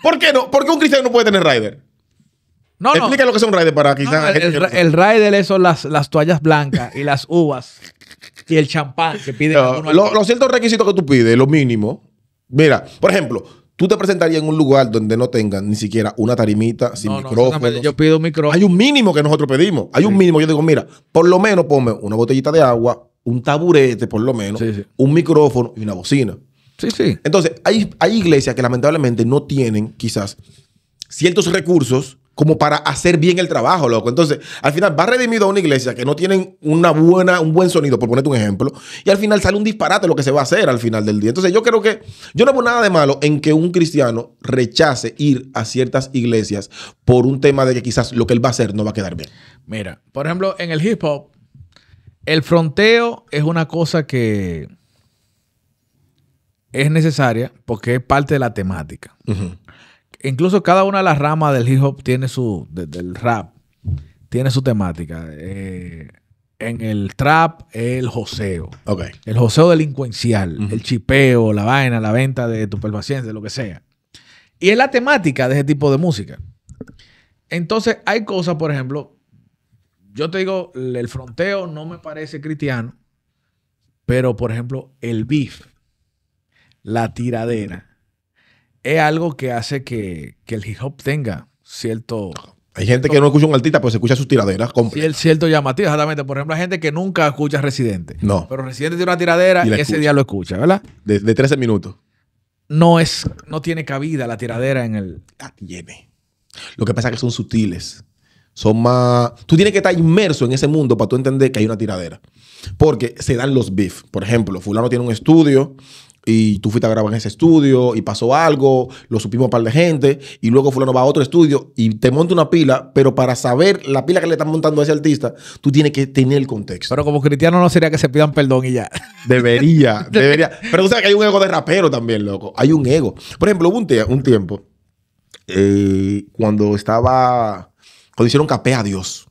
¿Por qué no? ¿Por qué un cristiano no puede tener rider? No, Explica lo que es un rider para quizás. el, el, el rider son las, las toallas blancas y las uvas y el champán que pide. los ciertos requisitos que tú pides, lo mínimo. Mira, por ejemplo, Tú te presentarías en un lugar donde no tengan ni siquiera una tarimita, sin micrófono. yo pido micrófono. Hay un mínimo que nosotros pedimos. Hay un mínimo. Yo digo, mira, por lo menos ponme una botellita de agua, un taburete, por lo menos, un micrófono y una bocina. Sí, sí. Entonces, hay, hay iglesias que lamentablemente no tienen quizás ciertos recursos como para hacer bien el trabajo, loco. Entonces, al final va redimido a una iglesia que no tiene una buena, un buen sonido, por ponerte un ejemplo, y al final sale un disparate lo que se va a hacer al final del día. Entonces, yo creo que yo no veo nada de malo en que un cristiano rechace ir a ciertas iglesias por un tema de que quizás lo que él va a hacer no va a quedar bien. Mira, por ejemplo, en el hip hop, el fronteo es una cosa que es necesaria porque es parte de la temática. Ajá incluso cada una de las ramas del hip hop tiene su, del rap, tiene su temática. Eh, en el trap el joseo. El joseo delincuencial, el chipeo, la vaina, la venta de tu de lo que sea. Y es la temática de ese tipo de música. Entonces, hay cosas, por ejemplo, yo te digo, el fronteo no me parece cristiano, pero por ejemplo, el beef, la tiradera es algo que hace que, el hip hop tenga cierto hay gente que no escucha un artista, pero pues se escucha sus tiraderas. el Cierto llamativo, exactamente. Por ejemplo, hay gente que nunca escucha Residente. No. Pero Residente tiene una tiradera y, ese día lo escucha, ¿verdad? De, de, 13 minutos. No es, no tiene cabida la tiradera en el. La tiene. Lo que pasa es que son sutiles. Son más. Tú tienes que estar inmerso en ese mundo para tú entender que hay una tiradera. Porque se dan los beef. Por ejemplo, Fulano tiene un estudio y tú fuiste a grabar en ese estudio y pasó algo, lo supimos un par de gente y luego fulano va a otro estudio y te monta una pila, pero para saber la pila que le están montando a ese artista, tú tienes que tener el contexto. Pero como cristiano no sería que se pidan perdón y ya. Debería, [laughs] debería. Pero tú sabes que hay un ego de rapero también, loco. Hay un ego. Por ejemplo, hubo un, un tiempo eh, cuando estaba, cuando hicieron Capé a Dios.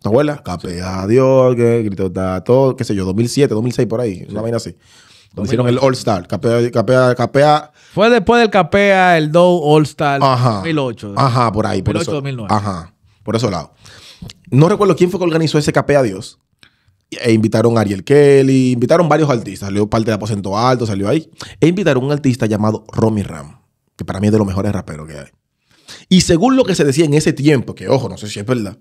¿Te acuerdas? capea a Dios, que gritó, todo, qué sé yo, 2007, 2006, por ahí, una vaina así hicieron el All-Star. Capea, Fue después del Capea, el Dow All-Star 2008. Ajá, por ahí. 2008, por eso, 2009. Ajá, por ese lado. No recuerdo quién fue que organizó ese Capea Dios. E invitaron a Ariel Kelly, invitaron varios artistas. Salió parte de Aposento Alto, salió ahí. E invitaron a un artista llamado Romy Ram, que para mí es de los mejores raperos que hay. Y según lo que se decía en ese tiempo, que ojo, no sé si es verdad,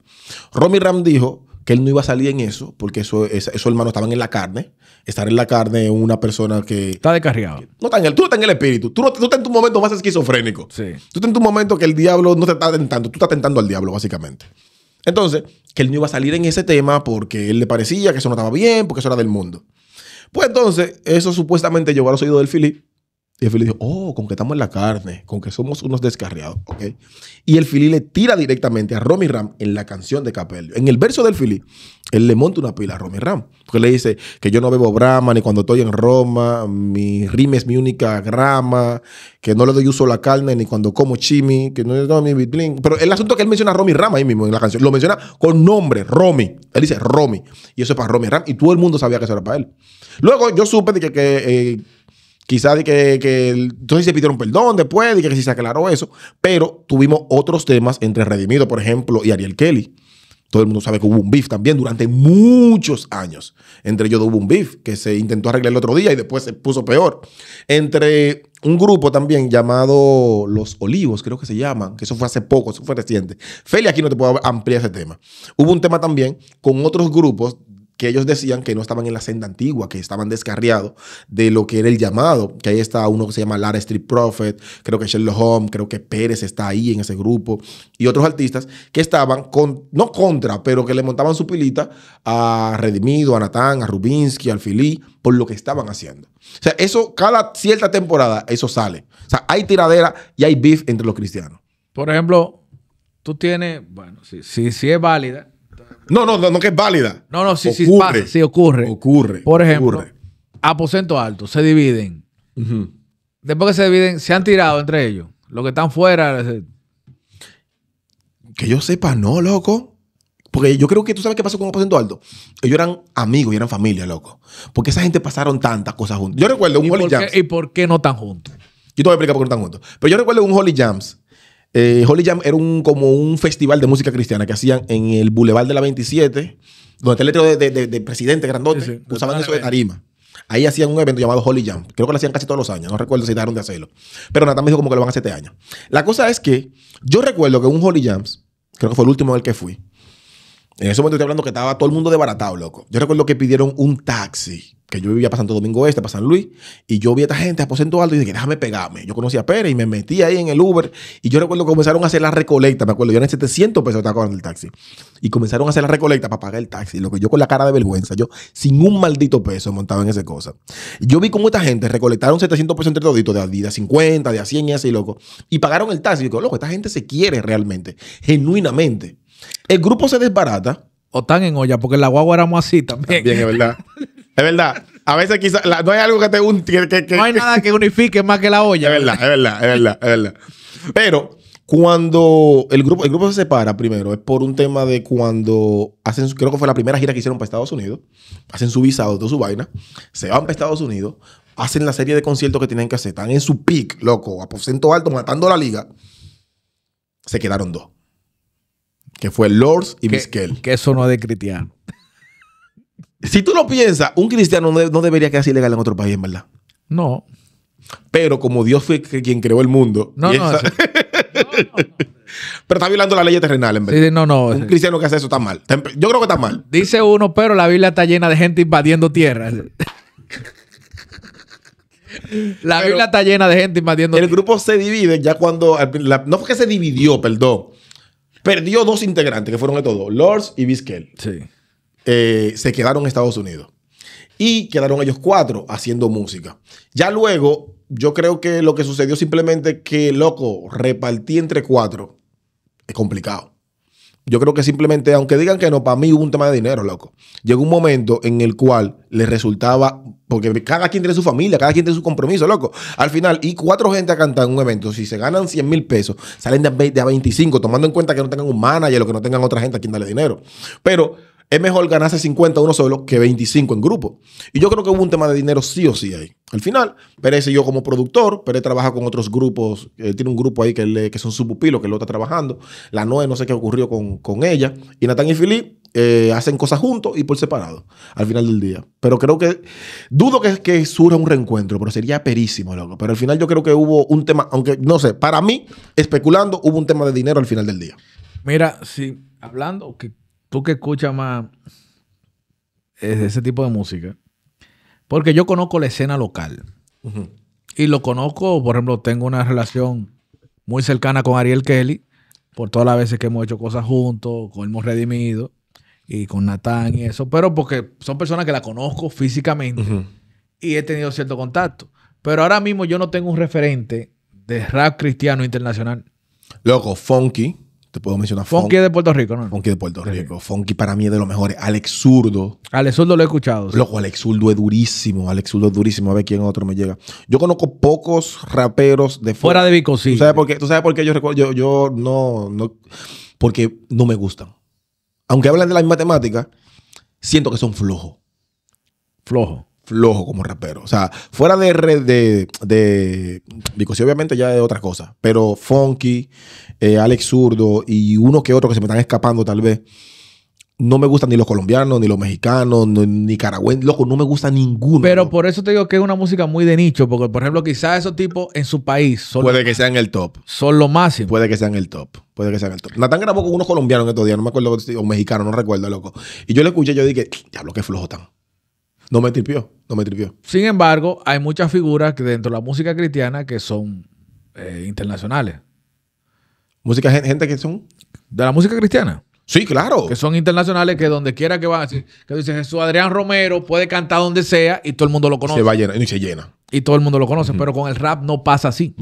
Romy Ram dijo que él no iba a salir en eso, porque eso, eso, esos hermanos estaban en la carne. Estar en la carne una persona que... Está descarriado. no está en el, tú no estás en el espíritu. Tú, estás en tu momento más esquizofrénico. Sí. Tú estás en tu momento que el diablo no te está tentando. Tú estás tentando al diablo, básicamente. Entonces, que él no iba a salir en ese tema porque él le parecía que eso no estaba bien, porque eso era del mundo. Pues entonces, eso supuestamente llegó a los oídos del Philip y el Philly dijo, oh, con que estamos en la carne, con que somos unos descarriados, ¿ok? Y el Philly le tira directamente a Romy Ram en la canción de Capello. En el verso del filí, él le monta una pila a Romy Ram, porque le dice que yo no bebo brama ni cuando estoy en Roma, mi rime es mi única grama, que no le doy uso a la carne ni cuando como chimi, que no le doy mi bitling. Pero el asunto es que él menciona a Romy Ram ahí mismo en la canción, lo menciona con nombre, Romy. Él dice Romy, y eso es para Romy Ram, y todo el mundo sabía que eso era para él. Luego yo supe de que... Eh, Quizás de que, entonces se pidieron perdón después, y que se aclaró eso, pero tuvimos otros temas entre Redimido, por ejemplo, y Ariel Kelly. Todo el mundo sabe que hubo un beef también durante muchos años. Entre ellos hubo un beef que se intentó arreglar el otro día y después se puso peor. Entre un grupo también llamado Los Olivos, creo que se llaman, que eso fue hace poco, eso fue reciente. Feli, aquí no te puedo ampliar ese tema. Hubo un tema también con otros grupos que ellos decían que no estaban en la senda antigua, que estaban descarriados de lo que era el llamado, que ahí está uno que se llama Lara Street Prophet, creo que Sherlock Holmes, creo que Pérez está ahí en ese grupo, y otros artistas que estaban, con, no contra, pero que le montaban su pilita a Redimido, a Natán, a Rubinsky, al Filí, por lo que estaban haciendo. O sea, eso, cada cierta temporada, eso sale. O sea, hay tiradera y hay beef entre los cristianos. Por ejemplo, tú tienes, bueno, sí sí es válida, no, no, no, que es válida. No, no, sí, ocurre, sí, ocurre. Ocurre. Por ejemplo, aposento alto, se dividen. Después que se dividen, se han tirado entre ellos. Los que están fuera. Eh, que yo sepa, no, loco. Porque yo creo que tú sabes qué pasó con aposento alto. Ellos eran amigos y eran familia, loco. Porque esa gente pasaron tantas cosas juntos. Yo recuerdo un Holly Jams. ¿Y por qué no están juntos? Yo te voy a explicar por qué no están juntos. Pero yo recuerdo un Holly Jams eh, Holy Jam era un, como un festival de música cristiana que hacían en el Boulevard de la 27, donde está el letrero de, presidente grandote, usaban eso de tarima. Ahí hacían un evento llamado Holy Jam. Creo que lo hacían casi todos los años. No recuerdo si dejaron de hacerlo. Pero Natán me dijo como que lo van a hacer este año. La cosa es que yo recuerdo que un Holy Jams, creo que fue el último del que fui. En ese momento estoy hablando que estaba todo el mundo desbaratado, loco. Yo recuerdo que pidieron un taxi que yo vivía pasando Domingo Este, para San Luis, y yo vi a esta gente a aposento alto y dije, déjame pegarme. Yo conocí a Pérez y me metí ahí en el Uber. Y yo recuerdo que comenzaron a hacer la recolecta, me acuerdo, yo en 700 pesos estaba cobrando el taxi. Y comenzaron a hacer la recolecta para pagar el taxi, lo que yo con la cara de vergüenza, yo sin un maldito peso montado en esa cosa. Yo vi cómo esta gente recolectaron 700 pesos entre toditos, de, a 50, de a 100 y así, loco, y pagaron el taxi. Y digo, loco, esta gente se quiere realmente, genuinamente. El grupo se desbarata. O están en olla, porque la guagua éramos así también. Bien, es verdad. [laughs] Es verdad. A veces quizás no hay algo que te que, No hay nada que unifique más que la olla. Es verdad, es verdad, es verdad, es verdad. Pero cuando el grupo, el grupo se separa primero, es por un tema de cuando hacen, creo que fue la primera gira que hicieron para Estados Unidos, hacen su visado, toda su vaina, se van para Estados Unidos, hacen la serie de conciertos que tienen que hacer, están en su peak, loco, a porcento alto, matando la liga. Se quedaron dos. Que fue Lords y Vizquel. Que eso no es de cristiano. Si tú no piensas, un cristiano no, debería debería quedarse ilegal en otro país, en verdad. No. Pero como Dios fue quien creó el mundo. No, no, [laughs] Pero está violando la ley terrenal, en verdad. Sí, no, no. Un cristiano que hace eso está mal. Yo creo que está mal. Dice uno, pero la Biblia está llena de gente invadiendo tierra. [laughs] la Biblia está llena de gente invadiendo El grupo se divide ya cuando. no fue que se dividió, perdón. Perdió dos integrantes, que fueron de todo, Lords y Vizquel. Sí. Eh, se quedaron en Estados Unidos. Y quedaron ellos cuatro haciendo música. Ya luego, yo creo que lo que sucedió simplemente que, loco, repartí entre cuatro. Es complicado. Yo creo que simplemente, aunque digan que no, para mí hubo un tema de dinero, loco. Llegó un momento en el cual les resultaba, porque cada quien tiene su familia, cada quien tiene su compromiso, loco. Al final, y cuatro gente a cantar en un evento, si se ganan 100 mil pesos, salen de a 25, tomando en cuenta que no tengan un manager lo que no tengan otra gente a quien darle dinero. Pero es mejor ganarse 50 uno solo que 25 en grupo. Y yo creo que hubo un tema de dinero sí o sí ahí. Al final, Pérez y yo como productor, Pérez trabaja con otros grupos, eh, tiene un grupo ahí que, son su pupilo, que lo está trabajando. La Noe, no sé qué ocurrió con, ella. Y Natán y Filip eh, hacen cosas juntos y por separado al final del día. Pero creo que, dudo que, que surja un reencuentro, pero sería perísimo, loco. Pero al final yo creo que hubo un tema, aunque no sé, para mí, especulando, hubo un tema de dinero al final del día. Mira, sí, hablando, que tú que escuchas más e-, ese tipo de música, porque yo conozco la escena local. Y lo conozco, por ejemplo, tengo una relación muy cercana con Ariel Kelly, por todas las veces que hemos hecho cosas juntos, con Hemos Redimido y con Natán y eso, pero porque son personas que la conozco físicamente y he tenido cierto contacto. Pero ahora mismo yo no tengo un referente de rap cristiano internacional. Loco, Funky. Te puedo mencionar Funky. de Puerto Rico, ¿no? Funky de Puerto Rico. Fonky para mí es de los mejores. Alex Zurdo. Alex Zurdo lo he escuchado. Sí. Loco, Alex Zurdo es durísimo. Alex Zurdo es durísimo. A ver quién otro me llega. Yo conozco pocos raperos de fuera. Fuera de mi ¿Tú sabes por qué, ¿Tú sabes por qué yo recuerdo? Yo, no, no. Porque no me gustan. Aunque hablan de la misma temática, siento que son flojos. Flojos flojo como rapero. O sea, fuera de. de, de si obviamente ya es otra cosa. Pero Funky, eh, Alex Zurdo y uno que otro que se me están escapando tal vez. No me gustan ni los colombianos, ni los mexicanos, ni nicaragüenses. Loco, no me gusta ninguno. Pero por eso te digo que es una música muy de nicho. Porque, por ejemplo, quizás esos tipos en su país. Son Puede que sean el top. Son lo máximo. Puede que sean el top. Puede que sean el top. Natán grabó con unos colombianos en estos días, no me acuerdo, o mexicanos, no recuerdo, loco. Y yo le escuché, yo dije, diablo, qué flojo tan. No me tripió, no me tripió. Sin embargo, hay muchas figuras que dentro de la música cristiana que son eh, internacionales. ¿Música, gente que son? De la música cristiana. Sí, claro. Que son internacionales que donde quiera que va, que dice Jesús Adrián Romero puede cantar donde sea y todo el mundo lo conoce. Se va llena, y se llena. Y todo el mundo lo conoce, pero con el rap no pasa así.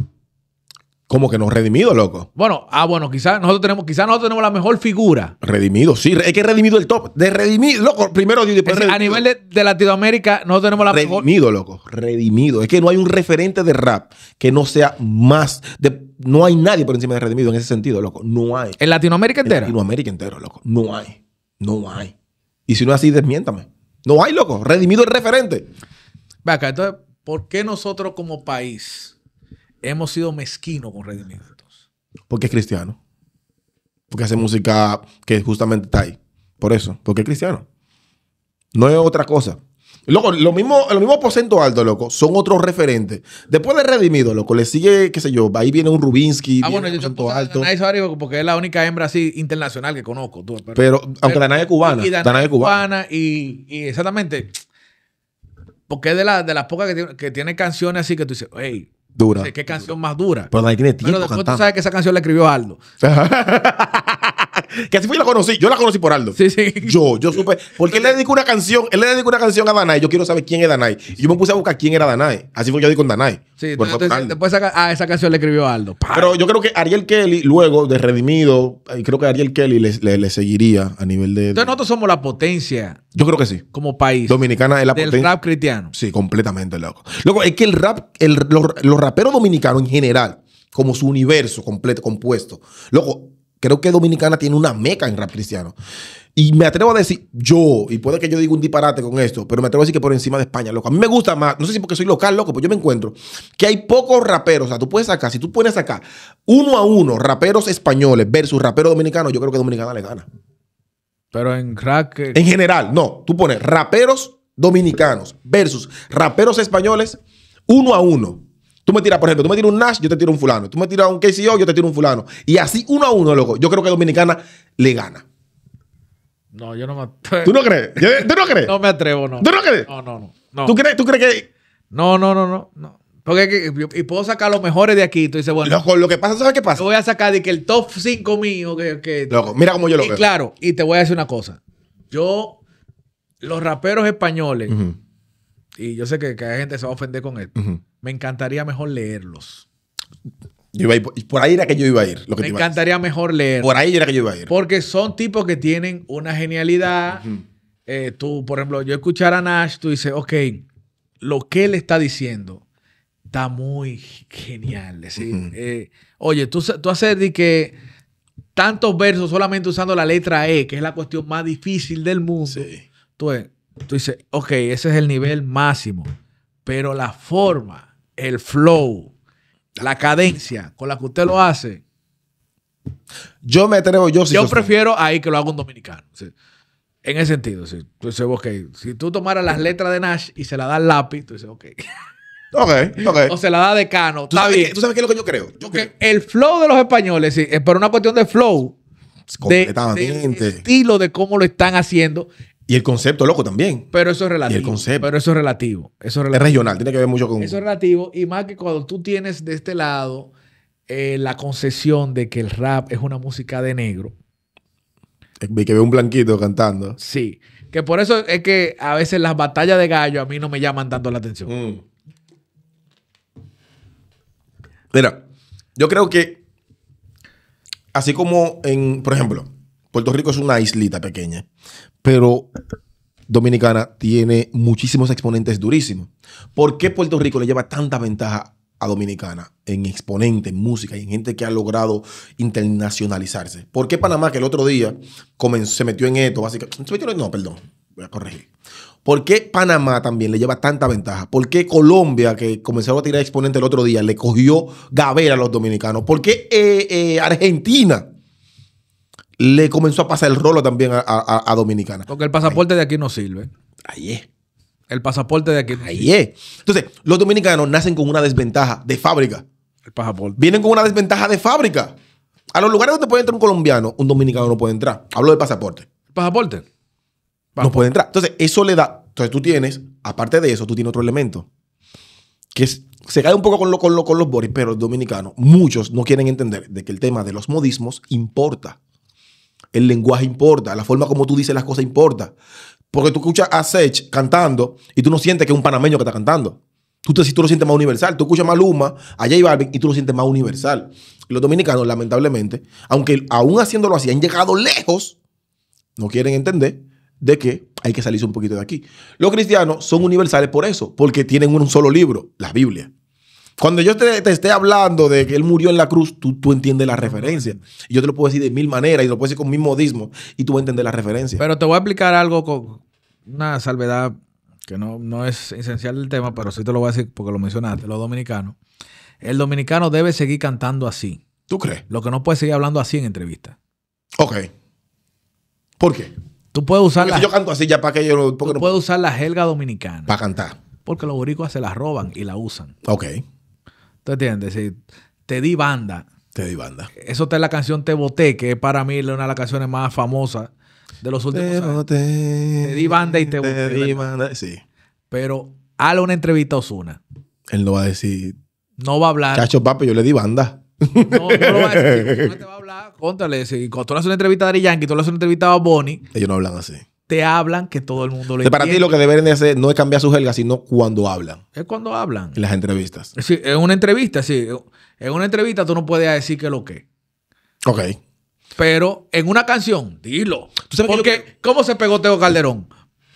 ¿Cómo que no redimido, loco. Bueno, ah, bueno, quizás nosotros tenemos, quizás nosotros tenemos la mejor figura. Redimido, sí, es que redimido el top. De redimido, loco, primero Dios, después A nivel de, Latinoamérica, nosotros tenemos la mejor. Redimido, loco, redimido. Es que no hay un referente de rap que no sea más. no hay nadie por encima de redimido en ese sentido, loco. No hay. ¿En Latinoamérica entera? En Latinoamérica entera, loco. No hay. No hay. Y si no es así, desmiéntame. No hay, loco. Redimido el referente. acá entonces, ¿por qué nosotros como país? hemos sido mezquinos con rendimientos. Porque es cristiano. Porque hace música que justamente está ahí. Por eso, porque es cristiano. No es otra cosa. Loco, lo mismo, lo mismo Pocento Alto, loco, son otros referentes. Después de Redimido, loco, le sigue, qué sé yo, ahí viene un Rubinsky, ah, bueno, Alto. porque es la única hembra así internacional que conozco. pero, aunque la nadie es cubana. la Naya es cubana. Y, exactamente, porque es de, las pocas que, que tiene canciones así que tú dices, hey, Dura. ¿Qué canción más dura? Pero la tiene tiempo Pero después cantando. tú sabes que esa canción la escribió Aldo. [laughs] [laughs] que así fue la conocí. Yo la conocí por Aldo. Sí, sí. Yo, yo supe. Porque él le dedicó una canción, él le dedicó una canción a Danai. Yo quiero saber quién es Danai. Y yo me puse a buscar quién era Danai. Así fue que yo di con Danai. Sí, después a ah, esa canción le escribió Aldo. Pero yo creo que Ariel Kelly, luego de Redimido, creo que Ariel Kelly le, seguiría a nivel de, Entonces nosotros somos la potencia. Yo creo que sí. Como país. Dominicana es la del rap cristiano. Sí, completamente, loco. Loco, es que el rap, los, los raperos dominicanos en general como su universo completo, compuesto. Loco, Creo que Dominicana tiene una meca en rap cristiano. Y me atrevo a decir, yo, y puede que yo diga un disparate con esto, pero me atrevo a decir que por encima de España, loco. A mí me gusta más, no sé si porque soy local, loco, pero pues yo me encuentro que hay pocos raperos. O sea, tú puedes sacar, si tú pones acá uno a uno raperos españoles versus raperos dominicanos, yo creo que Dominicana le gana. Pero en crack. En general, no. Tú pones raperos dominicanos versus raperos españoles uno a uno. Tú me tiras, por ejemplo, tú me tiras un Nash, yo te tiro un fulano. Tú me tiras un KCO, yo te tiro un fulano. Y así uno a uno, loco. Yo creo que Dominicana le gana. No, yo no me atrevo. ¿Tú no crees? ¿Tú no crees? [laughs] no me atrevo, no. ¿Tú no crees? No, no, no. ¿Tú, crees, ¿Tú crees que.? No, no, no, no. Porque y puedo sacar los mejores de aquí. Tú dices, bueno. lo que pasa, ¿sabes qué pasa? Voy a sacar de que el top 5 mío. Que, Loco, mira cómo yo lo y, veo. Claro, y te voy a decir una cosa. Yo, los raperos españoles, y yo sé que, hay gente que se va a ofender con esto me encantaría mejor leerlos. por ahí era que yo iba a ir. me encantaría mejor leer. Por ahí era que yo iba a ir. Porque son tipos que tienen una genialidad. Eh, tú, por ejemplo, yo escuchar a Nash, tú dices, ok, lo que él está diciendo está muy genial. Eh, oye, tú, tú haces de que tantos versos solamente usando la letra E, que es la cuestión más difícil del mundo, tú, eh, tú dices, ok, ese es el nivel máximo. Pero la forma el flow, la cadencia con la que usted lo hace. Yo me atrevo, yo Yo prefiero ahí que lo haga un dominicano. En ese sentido, sí. Tú dices, ok, si tú tomaras las letras de Nash y se las el lápiz, tú dices, ok. Ok, ok. [laughs] O se la da de cano. ¿Tú sabes, ¿Tú sabes qué es lo que yo creo? El flow de los españoles, sí, es por una cuestión de flow. de estilo de cómo lo están haciendo. Y el concepto, loco, también. Pero eso es relativo. concepto. Pero eso es relativo. Eso es, regional, tiene que ver mucho con... Eso es relativo y más que cuando tú tienes de este lado eh, la concesión de que el rap es una música de negro. Y que ve un blanquito cantando. Sí. Que por eso es que a veces las batallas de gallo a mí no me llaman tanto la atención. Mm. Mira, yo creo que así como en, por ejemplo, Puerto Rico es una islita pequeña, pero Dominicana tiene muchísimos exponentes durísimos. ¿Por qué Puerto Rico le lleva tanta ventaja a Dominicana en exponente, en música y en gente que ha logrado internacionalizarse? ¿Por qué Panamá, que el otro día se metió en esto, básicamente? no, perdón, voy a corregir. ¿Por qué Panamá también le lleva tanta ventaja? ¿Por qué Colombia, que comenzó a tirar exponentes el otro día, le cogió gavera a los dominicanos? ¿Por qué eh, eh, Argentina? le comenzó a pasar el rolo también a, Dominicana. Porque el pasaporte de aquí no sirve. Ahí es. El pasaporte de aquí. No Ahí es. Entonces, los dominicanos nacen con una desventaja de fábrica. El pasaporte. Vienen con una desventaja de fábrica. A los lugares donde puede entrar un colombiano, un dominicano no puede entrar. Hablo del pasaporte. ¿El pasaporte? No puede entrar. Entonces, eso le da. Entonces, tú tienes, aparte de eso, tú tienes otro elemento. Que es, se cae un poco con, lo, con, con los boris, pero los dominicanos, muchos no quieren entender de que el tema de los modismos importa. El lenguaje importa, la forma como tú dices las cosas importa. Porque tú escuchas a Sech cantando y tú no sientes que es un panameño que está cantando. Tú, te, tú lo sientes más universal. Tú escuchas a Maluma, a J Balvin y tú lo sientes más universal. los dominicanos, lamentablemente, aunque aún haciéndolo así, han llegado lejos, no quieren entender de que hay que salirse un poquito de aquí. Los cristianos son universales por eso, porque tienen un solo libro, la Biblia. Cuando yo te, esté hablando de que él murió en la cruz, tú, tú entiendes la referencia. Y yo te lo puedo decir de mil maneras y lo puedo decir con mi modismo y tú vas a entender la referencia. Pero te voy a explicar algo con una salvedad que no, es esencial del tema, pero sí te lo voy a decir porque lo mencionaste, los dominicanos. El dominicano debe seguir cantando así. ¿Tú crees? Lo que no puede seguir hablando así en entrevista. Ok. ¿Por qué? Tú puedes usar la... yo canto así ya para que yo... Tú no... puedes usar la jerga dominicana. Para cantar. Porque los boricos se la roban y la usan. Ok. ¿Tú entiendes? te di banda. Te di banda. Eso está en la canción Te Boté, que para mí una de las canciones más famosas de los últimos te boté, años. Te di banda y te, boté. Te di banda, sí. Pero hazle una entrevista a Osuna. Él no va a decir. No va a hablar. Cacho papi, yo le di banda. No, no lo va a decir. no te va a hablar. Contale. Si, tú le haces una entrevista a Dari Yankee, tú le haces una entrevista a Bonnie. Ellos no hablan así te hablan que todo el mundo lo Para ti lo que deberían de hacer no es cambiar su jerga, sino cuando hablan. Es cuando hablan. En las entrevistas. en una entrevista, sí. En una entrevista tú no puedes decir que lo que. Ok. Pero en una canción, dilo. Porque, ¿cómo se pegó Teo Calderón?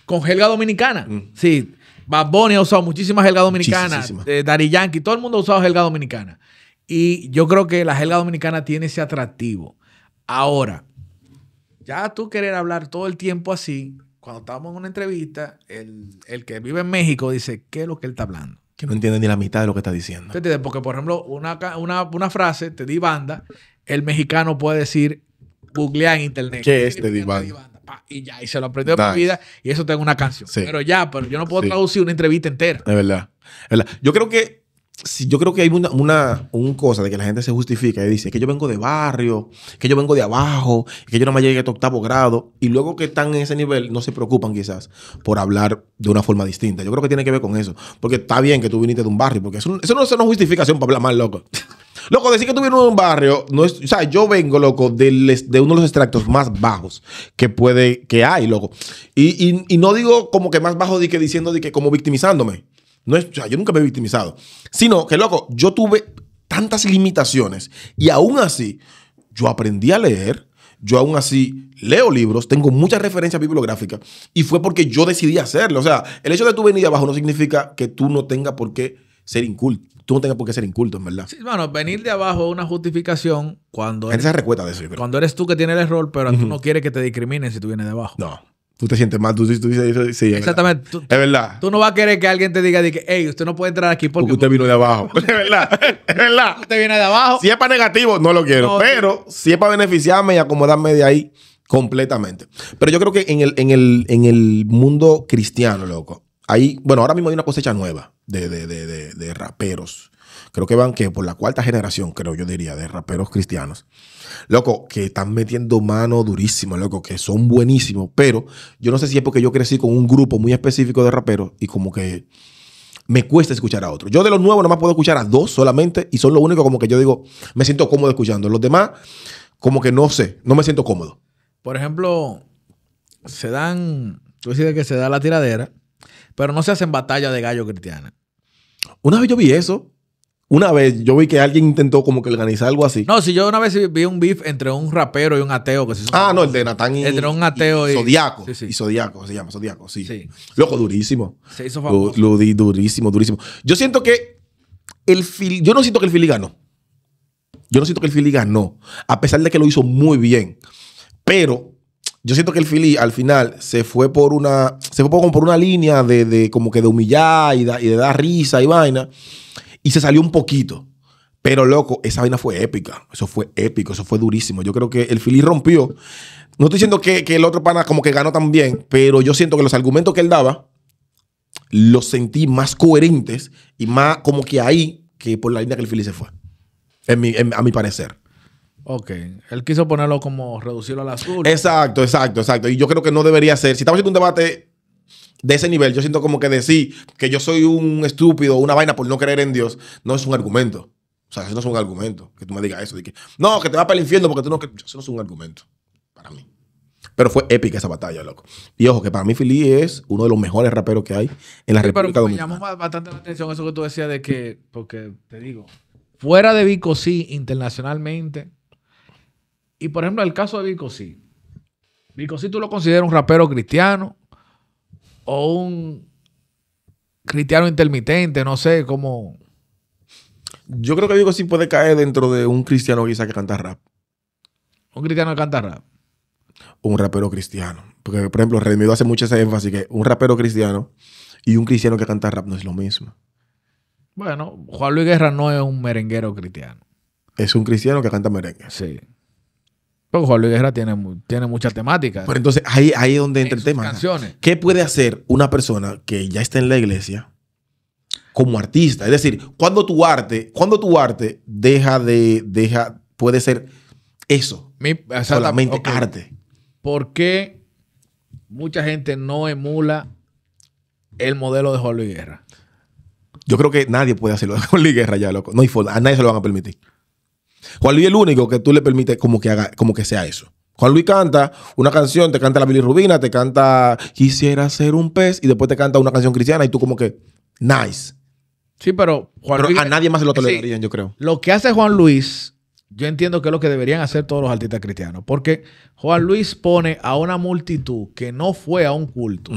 Con jerga dominicana. Mm. Sí. Bad Bunny ha usado muchísimas jerga dominicana. Eh, Dari Yankee, todo el mundo ha usado jerga dominicana. Y yo creo que la jerga dominicana tiene ese atractivo. Ahora, ya tú querer hablar todo el tiempo así, cuando estábamos en una entrevista, el, que vive en México dice, ¿qué es lo que él está hablando? Que no entiende ni la mitad de lo que está diciendo. ¿Entiendes? Porque, por ejemplo, una, frase, te di banda, el mexicano puede decir, googlea en internet. ¿Qué es te di banda? y ya, y se lo aprendió de mi vida, y eso tengo una canción. Pero ya, pero yo no puedo traducir una entrevista entera. De verdad. Yo creo que si yo creo que hay una, un cosa de que la gente se justifica y dice que yo vengo de barrio, que yo vengo de abajo, que yo no me llegué a este octavo grado, y luego que están en ese nivel no se preocupan quizás por hablar de una forma distinta. Yo creo que tiene que ver con eso, porque está bien que tú viniste de un barrio, porque eso, no es una justificación para hablar mal, loco. [laughs] Loco, decir que tú vienes de un barrio, no es, o sea, yo vengo, loco, de, uno de los extractos más bajos que puede, que hay, loco. Y, no digo como que más bajo de que diciendo de que como victimizándome. No es, yo nunca me he victimizado. Sino que, loco, yo tuve tantas limitaciones y aún así yo aprendí a leer, yo aún así leo libros, tengo muchas referencias bibliográficas y fue porque yo decidí hacerlo. O sea, el hecho de tú venir de abajo no significa que tú no tengas por qué ser inculto. Tú no tengas por qué ser inculto, en verdad. Sí, bueno, venir de abajo es una justificación cuando... Eres, se recueta de Cuando eres tú que tiene el error, pero tú no quieres que te discriminen si tú vienes de abajo. No tú te sientes mal, tú, tú, tú dices, sí, Exactamente. es verdad. Tú no vas a querer que alguien te diga, de hey, usted no puede entrar aquí porque, usted vino de abajo. [laughs] es verdad, es verdad. Usted viene de abajo. Si es para negativo, no lo quiero. pero si es para beneficiarme y acomodarme de ahí completamente. Pero yo creo que en el, el, en el mundo cristiano, loco, ahí, bueno, ahora mismo hay una cosecha nueva de, de, de, de raperos creo que van que por la cuarta generación, creo yo diría, de raperos cristianos. Loco, que están metiendo mano durísimo, loco, que son buenísimos, pero yo no sé si es porque yo crecí con un grupo muy específico de raperos y como que me cuesta escuchar a otros. Yo de los nuevos nomás puedo escuchar a dos solamente y son los únicos como que yo digo, me siento cómodo escuchando. Los demás, como que no sé, no me siento cómodo. Por ejemplo, se dan, tú decides que se da la tiradera, pero no se hacen batalla de gallo cristiana. Una vez yo vi eso, una vez yo vi que alguien intentó como que organizar algo así. No, si yo una vez vi un beef entre un rapero y un ateo que se hizo Ah, no, el de Natán y. Entre un ateo y. Y Zodiaco se llama, Zodiaco, sí. Loco, durísimo. Se hizo famoso. Lo, di durísimo, durísimo. Yo siento que. El fil... Yo no siento que el Philly ganó. Yo no siento que el Philly ganó. A pesar de que lo hizo muy bien. Pero yo siento que el Philly al final se fue por una, se fue por, una línea de, como que de humillar y de dar risa y vaina y se salió un poquito. Pero loco, esa vaina fue épica. Eso fue épico, eso fue durísimo. Yo creo que el Philly rompió. No estoy diciendo que, el otro pana como que ganó también, pero yo siento que los argumentos que él daba los sentí más coherentes y más como que ahí que por la línea que el Philly se fue. a mi parecer. Ok. Él quiso ponerlo como reducirlo a la azul. Exacto, exacto, exacto. Y yo creo que no debería ser. Si estamos haciendo un debate de ese nivel, yo siento como que decir que yo soy un estúpido, o una vaina por no creer en Dios, no es un argumento. O sea, eso no es un argumento. Que tú me digas eso. no, que te va para el infierno porque tú no. Eso no es un argumento para mí. Pero fue épica esa batalla, loco. Y ojo, que para mí Philly es uno de los mejores raperos que hay en la sí, República pero Me llamó bastante la atención eso que tú decías de que, porque te digo, fuera de Vico sí, internacionalmente. Y por ejemplo, el caso de Vico sí. Vico sí tú lo consideras un rapero cristiano, o un cristiano intermitente, no sé cómo. Yo creo que Diego sí puede caer dentro de un cristiano quizá que canta rap. ¿Un cristiano que canta rap? Un rapero cristiano. Porque, por ejemplo, Redmido hace mucho ese énfasis que un rapero cristiano y un cristiano que canta rap no es lo mismo. Bueno, Juan Luis Guerra no es un merenguero cristiano. Es un cristiano que canta merengue. Sí. Porque Juan Luis Guerra tiene, tiene mucha temática. Pero entonces ahí, ahí es donde entra el tema. Canciones. ¿Qué puede hacer una persona que ya está en la iglesia como artista? Es decir, cuando tu arte, cuando tu arte deja de, deja, puede ser eso. solamente arte. ¿Por qué mucha gente no emula el modelo de Juan Luis Guerra? Yo creo que nadie puede hacerlo de Guerra ya, loco. A nadie se lo van a permitir. Juan Luis es el único que tú le permites como que, haga, como que sea eso. Juan Luis canta una canción, te canta la Billy Rubina, te canta Quisiera ser un pez y después te canta una canción cristiana y tú como que, nice. Sí, pero a nadie más se lo tolerarían, yo creo. Lo que hace Juan Luis, yo entiendo que es lo que deberían hacer todos los artistas cristianos, porque Juan Luis pone a una multitud que no fue a un culto,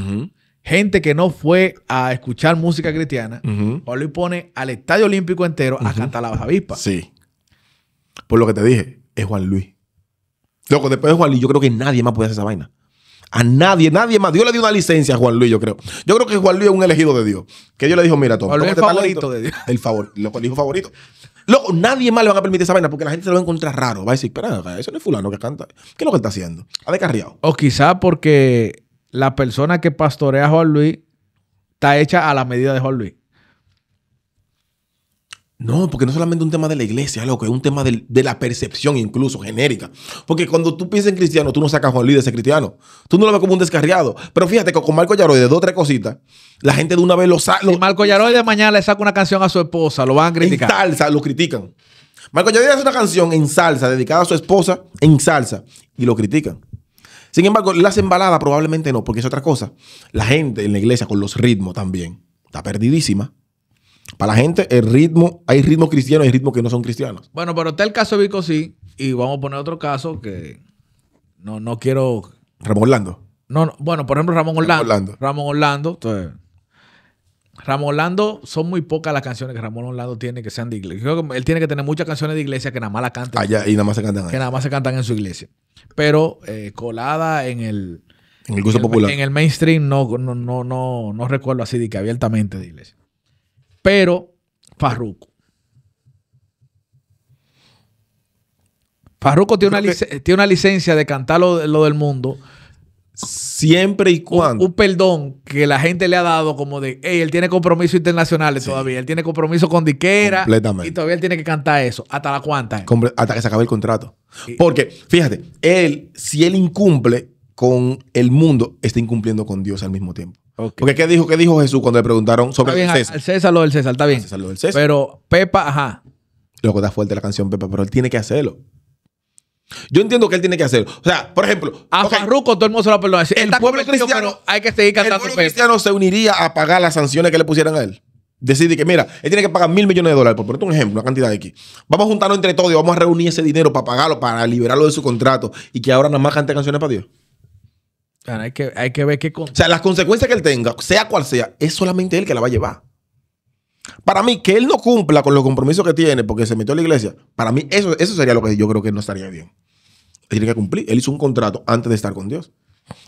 gente que no fue a escuchar música cristiana, Juan Luis pone al Estadio Olímpico entero a cantar baja avispa. Sí. Por lo que te dije, es Juan Luis. Loco, después de Juan Luis, yo creo que nadie más puede hacer esa vaina. A nadie, nadie más. Dios le dio una licencia a Juan Luis, yo creo. Yo creo que Juan Luis es un elegido de Dios. Que Dios le dijo, mira, todo. El favorito de Dios. El favorito, loco, el hijo favorito. Loco, nadie más le van a permitir esa vaina porque la gente se lo va a encontrar raro. Va a decir, espera, eso no es fulano que canta. ¿Qué es lo que está haciendo? Ha descarriado. O quizá porque la persona que pastorea a Juan Luis está hecha a la medida de Juan Luis. No, porque no solamente un tema de la iglesia, loco, es un tema de, la percepción incluso, genérica. Porque cuando tú piensas en cristiano, tú no sacas a Juan de ese cristiano. Tú no lo ves como un descarriado. Pero fíjate que con Marco Yaroy de dos o tres cositas, la gente de una vez lo saca. Marco Yaroy de mañana le saca una canción a su esposa, lo van a criticar. En salsa, lo critican. Marco Yaroy hace una canción en salsa, dedicada a su esposa, en salsa, y lo critican. Sin embargo, las embaladas probablemente no, porque es otra cosa. La gente en la iglesia con los ritmos también está perdidísima. Para la gente, el ritmo, hay ritmos cristianos y ritmos que no son cristianos. Bueno, pero está el caso de Vico sí, y vamos a poner otro caso que no, quiero. Ramón Orlando. No, no, bueno, por ejemplo, Ramón Orlando. Ramón Orlando. Ramón Orlando, son muy pocas las canciones que Ramón Orlando tiene que sean de iglesia. creo que él tiene que tener muchas canciones de iglesia que nada más la cantan. Allá, ah, y nada más se cantan Que nada más se cantan en su iglesia. Pero eh, colada en el. En el gusto popular. En el mainstream no, no, no, no recuerdo así de que abiertamente de iglesia. Pero Farruco. Farruco tiene, tiene, una licencia de cantar lo, del mundo. Siempre y cuando. Un, perdón que la gente le ha dado como de, hey, él tiene compromisos internacionales todavía, él tiene compromiso con Diquera. Y todavía él tiene que cantar eso. ¿Hasta la cuanta? hasta que se acabe el contrato. Porque, fíjate, él, si él incumple con el mundo, está incumpliendo con Dios al mismo tiempo. Porque ¿qué dijo, ¿qué dijo Jesús cuando le preguntaron sobre el César? El César lo del César, está ah, bien. Pero Pepa, ajá. Lo que da fuerte la canción Pepa, pero él tiene que hacerlo. Yo entiendo que él tiene que hacerlo. O sea, por ejemplo, a todo el mundo se lo perdona. El pueblo cristiano hay que seguir cantando. El pueblo cristiano se uniría a pagar las sanciones que le pusieran a él. Decide que, mira, él tiene que pagar mil millones de dólares, por ponerte un ejemplo, una cantidad de aquí. Vamos a juntarnos entre todos y vamos a reunir ese dinero para pagarlo, para liberarlo de su contrato y que ahora nada más cante canciones para Dios hay que, hay que ver qué... O sea, las consecuencias que él tenga, sea cual sea, es solamente él que la va a llevar. Para mí, que él no cumpla con los compromisos que tiene porque se metió a la iglesia, para mí eso, eso sería lo que yo creo que no estaría bien. tiene que cumplir. Él hizo un contrato antes de estar con Dios.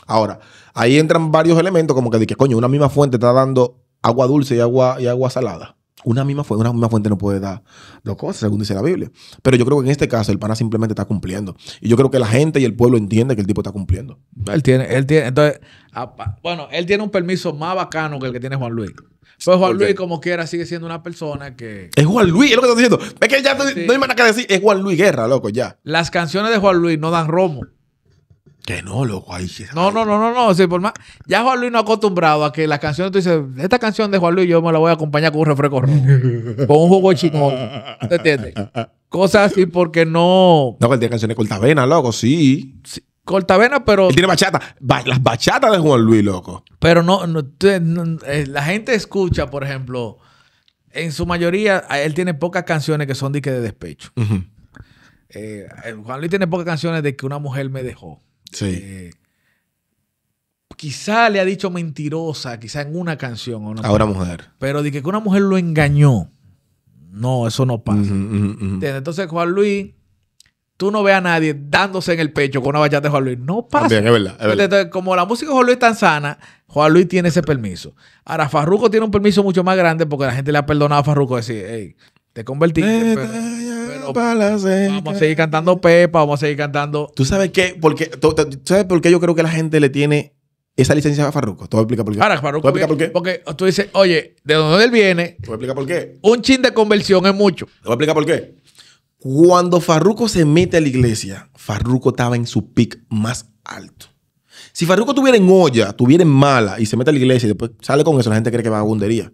Ahora, ahí entran varios elementos como que de que, coño, una misma fuente está dando agua dulce y agua, y agua salada. Una misma, fuente, una misma fuente no puede dar dos cosas, según dice la Biblia. Pero yo creo que en este caso el pana simplemente está cumpliendo. Y yo creo que la gente y el pueblo entiende que el tipo está cumpliendo. Él tiene, él tiene, entonces, ah, bueno, él tiene un permiso más bacano que el que tiene Juan Luis. Pues Juan Luis, como quiera, sigue siendo una persona que. Es Juan Luis, es lo que estoy diciendo. Es que ya no hay más nada que decir. Es Juan Luis Guerra, loco, ya. Las canciones de Juan Luis no dan romo. Que no, loco, ahí No, no, no, no, no. por más, ya Juan Luis no ha acostumbrado a que las canciones, tú dices, esta canción de Juan Luis yo me la voy a acompañar con un refresco [laughs] con un jugo chingón. ¿Te entiendes? Cosas así porque no. No, él tiene canciones cortavenas, loco, sí. Cortavena, pero. Él tiene bachata. las bachatas de Juan Luis, loco. Pero no, eh, la gente escucha, por ejemplo, en su mayoría, él tiene pocas canciones que son de, de despecho. Eh, eh, Juan Luis tiene pocas canciones de que una mujer me dejó. Sí. Eh, quizá le ha dicho mentirosa, quizá en una canción. O a una mujer. Pero de que una mujer lo engañó. No, eso no pasa. Entonces, Juan Luis, tú no ves a nadie dándose en el pecho con una bachata de Juan Luis. No pasa. como la música de Juan Luis es tan sana, Juan Luis tiene ese permiso. Ahora, Farruco tiene un permiso mucho más grande porque la gente le ha perdonado a Farruco decir, hey, te convertiste vamos a seguir cantando Pepa, vamos a seguir cantando. ¿Tú sabes qué? Porque, tú, sabes por qué yo creo que la gente le tiene esa licencia a Farruko? Te voy a por qué. voy a por qué? Porque tú dices, oye, de dónde él viene. Te voy a explicar por qué. Un chin de conversión es mucho. Te voy a explicar por qué. Cuando Farruco se mete a la iglesia, Farruco estaba en su pic más alto. Si Farruco tuviera en olla, tuviera en mala y se mete a la iglesia y después sale con eso, la gente cree que va a bondería.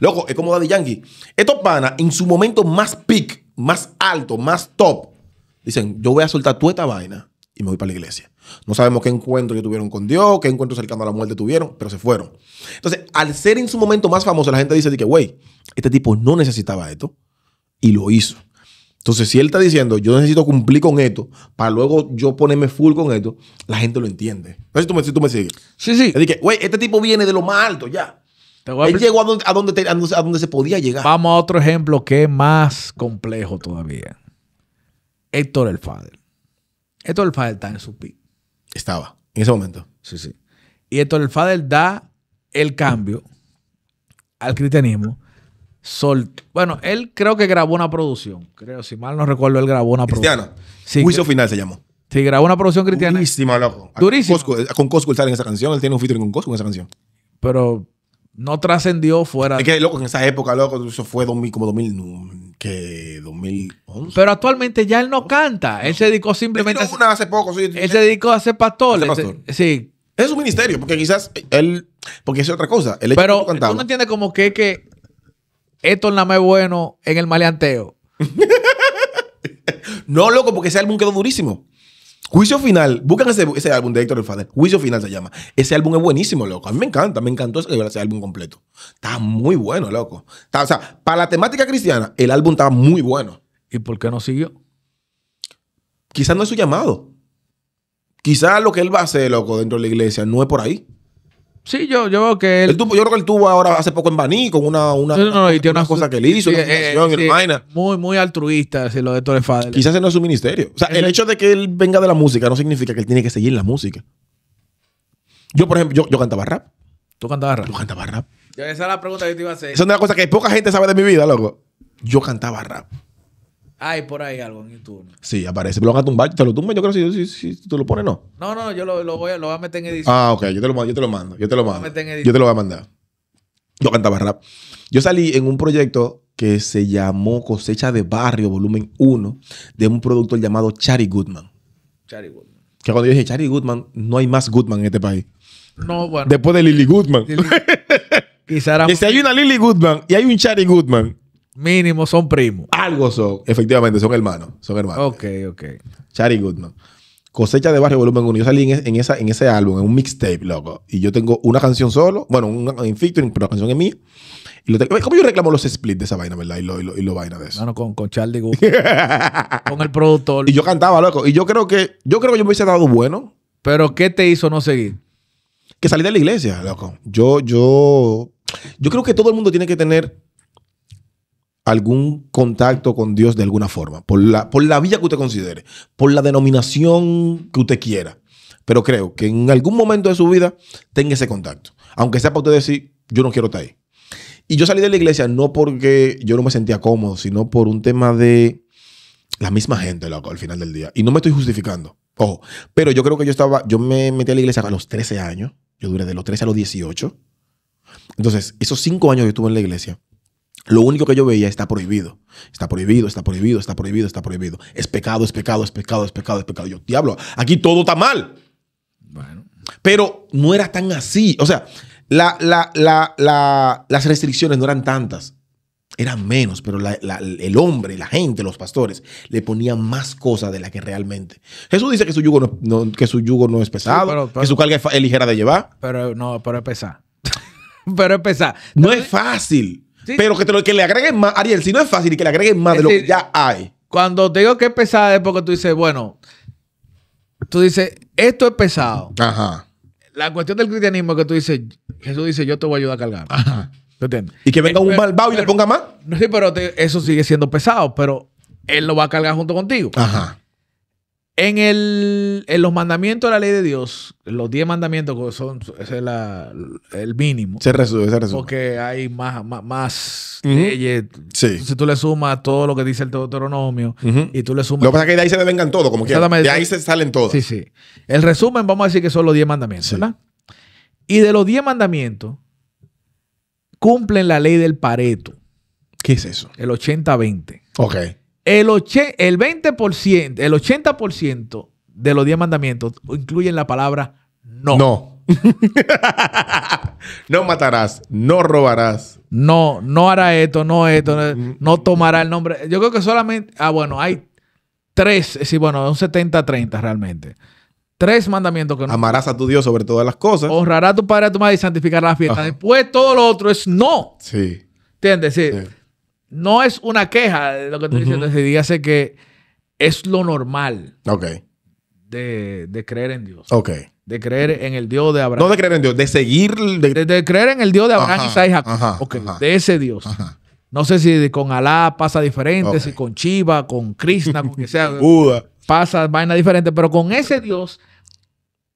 Loco, es como Daddy Yankee. Estos panas, en su momento más pic, más alto, más top, dicen, yo voy a soltar toda esta vaina y me voy para la iglesia. No sabemos qué encuentro que tuvieron con Dios, qué encuentro cercano a la muerte tuvieron, pero se fueron. Entonces, al ser en su momento más famoso, la gente dice que, güey, este tipo no necesitaba esto y lo hizo. Entonces, si él está diciendo, yo necesito cumplir con esto, para luego yo ponerme full con esto, la gente lo entiende. No sé si tú me, sigues. Sí, sí. Es güey, este tipo viene de lo más alto ya. Él llegó a donde, donde, se podía llegar. Vamos a otro ejemplo que es más complejo todavía. Héctor El Fader. Héctor El Fader está en su pick. Estaba, en ese momento. Sí, sí. Y Héctor El da el cambio al cristianismo. Sol... Bueno, él creo que grabó una producción. Creo, si mal no recuerdo, él grabó una producción. Sí, Juicio Final se llamó. Sí, grabó una producción cristiana. loco. con Cosco él sale en esa canción. Él tiene un featuring con Cosco en esa canción. Pero no trascendió fuera. Es que, loco, en esa época, loco, eso fue como 2000, que 2011. Pero actualmente ya él no canta. Él se dedicó simplemente. Él, una hace poco, él se dedicó a ser pastor. Sí. es un ministerio, porque quizás él. Porque es otra cosa. Él Pero tú no entiendes como que, que esto nada más bueno en el maleanteo. [laughs] no, loco, porque ese álbum quedó durísimo. Juicio Final, buscan ese, álbum de Héctor El Fader. Juicio Final se llama. Ese álbum es buenísimo, loco. A mí me encanta, me encantó ese, álbum completo. Está muy bueno, loco. o sea, para la temática cristiana, el álbum está muy bueno. ¿Y por qué no siguió? Quizás no es su llamado. Quizás lo que él va a hacer, loco, dentro de la iglesia no es por ahí. Sí, yo, yo veo que él. yo creo que él tuvo ahora hace poco en Baní con una, una, no, no, y tiene unas cosas que él hizo, una eh, Muy, muy altruista, decir, lo de Torres Fader. Quizás ese no es su ministerio. O sea, el, hecho de que él venga de la música no significa que él tiene que seguir la música. Yo, por ejemplo, yo, yo cantaba rap. ¿Tú cantabas rap? Yo cantaba rap. Esa es la pregunta que te iba a hacer. Esa es una cosa que poca gente sabe de mi vida, loco. Yo cantaba rap. Hay por ahí algo en YouTube. Sí, aparece. Pero lo van a tumbar. Te lo tumbo, yo creo que si, si, si, tú lo pones, no. No, no, yo lo, lo, voy, a, lo voy a meter en edición. Ah, ok, yo te lo, yo te lo mando. Yo te lo mando. yo te lo voy a mandar. Yo cantaba rap. Yo salí en un proyecto que se llamó Cosecha de Barrio, volumen 1, de un productor llamado Charlie Goodman. Charlie Goodman. Que cuando yo dije Charlie Goodman, no hay más Goodman en este país. No, bueno. Después de Lily Goodman. y [laughs] si hay una Lily Goodman y hay un Charlie Goodman, Mínimo son primos. Algo son. Efectivamente, son hermanos. Son hermanos. Ok, ok. Charlie Goodman. Cosecha de Barrio Volumen 1. Yo salí en, esa, en ese álbum, en un mixtape, loco. Y yo tengo una canción solo. Bueno, un en featuring, pero la canción es mía. Y lo ¿Cómo yo reclamo los splits de esa vaina, verdad? Y lo, y lo, vaina de eso. No, no, con, con Charlie [laughs] Goodman. con el productor. Y yo cantaba, loco. Y yo creo que yo creo que yo me hubiese dado bueno. ¿Pero qué te hizo no seguir? Que salí de la iglesia, loco. Yo, yo... Yo creo que todo el mundo tiene que tener algún contacto con Dios de alguna forma, por la, por la vía que usted considere, por la denominación que usted quiera. Pero creo que en algún momento de su vida tenga ese contacto. Aunque sea para usted decir, yo no quiero estar ahí. Y yo salí de la iglesia no porque yo no me sentía cómodo, sino por un tema de la misma gente al final del día. Y no me estoy justificando. Ojo, pero yo creo que yo estaba, yo me metí a la iglesia a los 13 años. Yo duré de los 13 a los 18. Entonces, esos 5 años que estuve en la iglesia, lo único que yo veía está prohibido. Está prohibido, está prohibido, está prohibido, está prohibido. Es pecado, es pecado, es pecado, es pecado, es pecado. Yo, diablo, aquí todo está mal. Bueno. Pero no era tan así. O sea, la, las restricciones no eran tantas. Eran menos, pero el hombre, la gente, los pastores, le ponían más cosas de la que realmente. Jesús dice que su yugo no, que su yugo no es pesado, que su carga es, ligera de llevar. Pero no, pero es pesado. [laughs] pero es pesado. No es fácil. Pero que, que le agreguen más, Ariel, si no es fácil y que le agreguen más de lo que ya hay. Cuando te digo que es pesada es porque tú dices, bueno, tú dices, esto es pesado. Ajá. La cuestión del cristianismo es que tú dices, Jesús dice, yo te voy a ayudar a cargar. Ajá. ¿Te entiendes? Y que venga un malvado y le ponga más. No, sí, pero eso sigue siendo pesado, pero él lo va a cargar junto contigo. Ajá. En, el, en los mandamientos de la ley de Dios, los 10 mandamientos son el mínimo. Se resuelve, se resuelve. Porque hay más, más, leyes. Sí. Si tú le sumas todo lo que dice el Deuteronomio y tú le sumas. Lo que pasa es que de ahí se vengan todos, como quieras De ahí se salen todos. Sí, sí. El resumen, vamos a decir que son los 10 mandamientos, ¿verdad? Y de los 10 mandamientos, cumplen la ley del Pareto. ¿Qué es eso? El 80-20. Ok. El, el 20%, el 80% de los 10 mandamientos incluyen la palabra no. No. [laughs] no matarás, no robarás. No, no hará esto, no esto, no, tomará el nombre. Yo creo que solamente, ah, bueno, hay tres, eh, sí, bueno, un 70-30 realmente. Tres mandamientos que no. Amarás a tu Dios sobre todas las cosas. Honrarás a tu padre, a tu madre y santificarás la fiesta. Después todo lo otro es no. Sí. ¿Entiendes? sí no es una queja eh, lo que estoy diciendo, dígase que es lo normal. Ok. De, creer en Dios. Ok. De creer en el Dios de Abraham. No de creer en Dios, de seguir. De, creer en el Dios de Abraham, Isaac y Jacob. Okay. de ese Dios. No sé si con Alá pasa diferente, si con Chiva, con Krishna, con que sea. [laughs] Buda. Pasa vaina diferente, pero con ese Dios,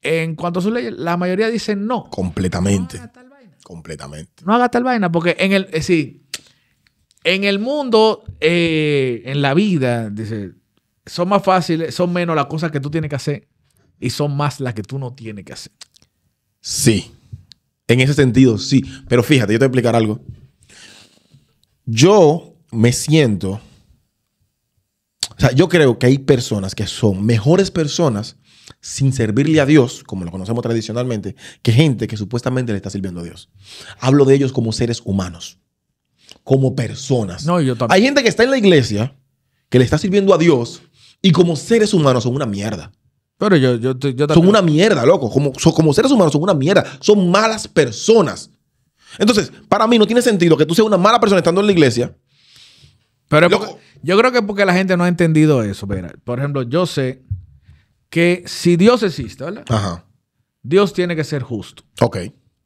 en cuanto a su ley, la mayoría dicen no. Completamente. No haga tal vaina. Completamente. No haga tal vaina, porque en el. sí en el mundo, eh, en la vida, son más fáciles, son menos las cosas que tú tienes que hacer y son más las que tú no tienes que hacer. Sí. En ese sentido, sí. Pero fíjate, yo te voy a explicar algo. Yo me siento. O sea, yo creo que hay personas que son mejores personas sin servirle a Dios, como lo conocemos tradicionalmente, que gente que supuestamente le está sirviendo a Dios. Hablo de ellos como seres humanos como personas. No, yo también. Hay gente que está en la iglesia, que le está sirviendo a Dios, y como seres humanos son una mierda. Pero yo, yo, también. Son una mierda, loco. Como, como seres humanos son una mierda. Son malas personas. Entonces, para mí no tiene sentido que tú seas una mala persona estando en la iglesia. Pero yo creo que porque la gente no ha entendido eso. por ejemplo, yo sé que si Dios existe, ¿verdad? Ajá. Dios tiene que ser justo. Ok.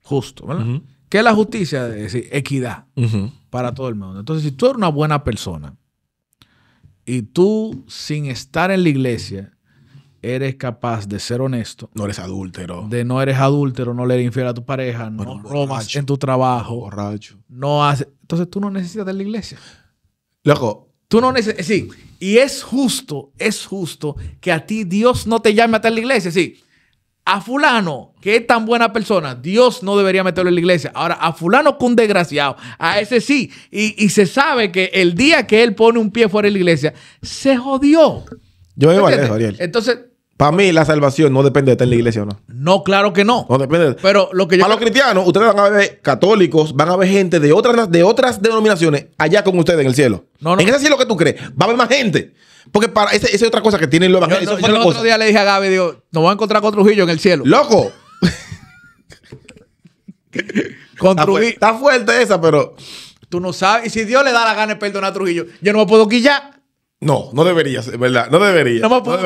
Justo, ¿verdad? ¿Qué es la justicia? Es decir, equidad. Ajá para todo el mundo. Entonces, si tú eres una buena persona y tú, sin estar en la iglesia, eres capaz de ser honesto. No eres adúltero. De no eres adúltero, no le eres infiel a tu pareja, no, romas en tu trabajo. Borracho. No hace... Entonces tú no necesitas de la iglesia. Loco. Tú no necesitas... Sí. Y es justo, es justo que a ti Dios no te llame a estar en la iglesia. Sí a fulano, que es tan buena persona, Dios no debería meterlo en la iglesia. Ahora, a fulano que un desgraciado, a ese sí. Y, se sabe que el día que él pone un pie fuera de la iglesia, se jodió. Yo iba a Ariel. Entonces... Para mí, la salvación no depende de estar en la iglesia o no. No, claro que no. No depende. De... Pero lo que yo... Para los cristianos, ustedes van a ver católicos, van a ver gente de otras, de otras denominaciones allá con ustedes en el cielo. No, no. En ese cielo que tú crees, va a haber más gente. Porque para, esa, es otra cosa que tiene el Yo, el otro día le dije a Gaby, digo, nos vamos a encontrar con Trujillo en el cielo. ¡Loco! [laughs] con está, Trujillo. Está fuerte esa, pero. Tú no sabes. Y si Dios le da la gana de perdonar a Trujillo, yo no me puedo quillar. No, no debería, ¿verdad? No debería. No me puedo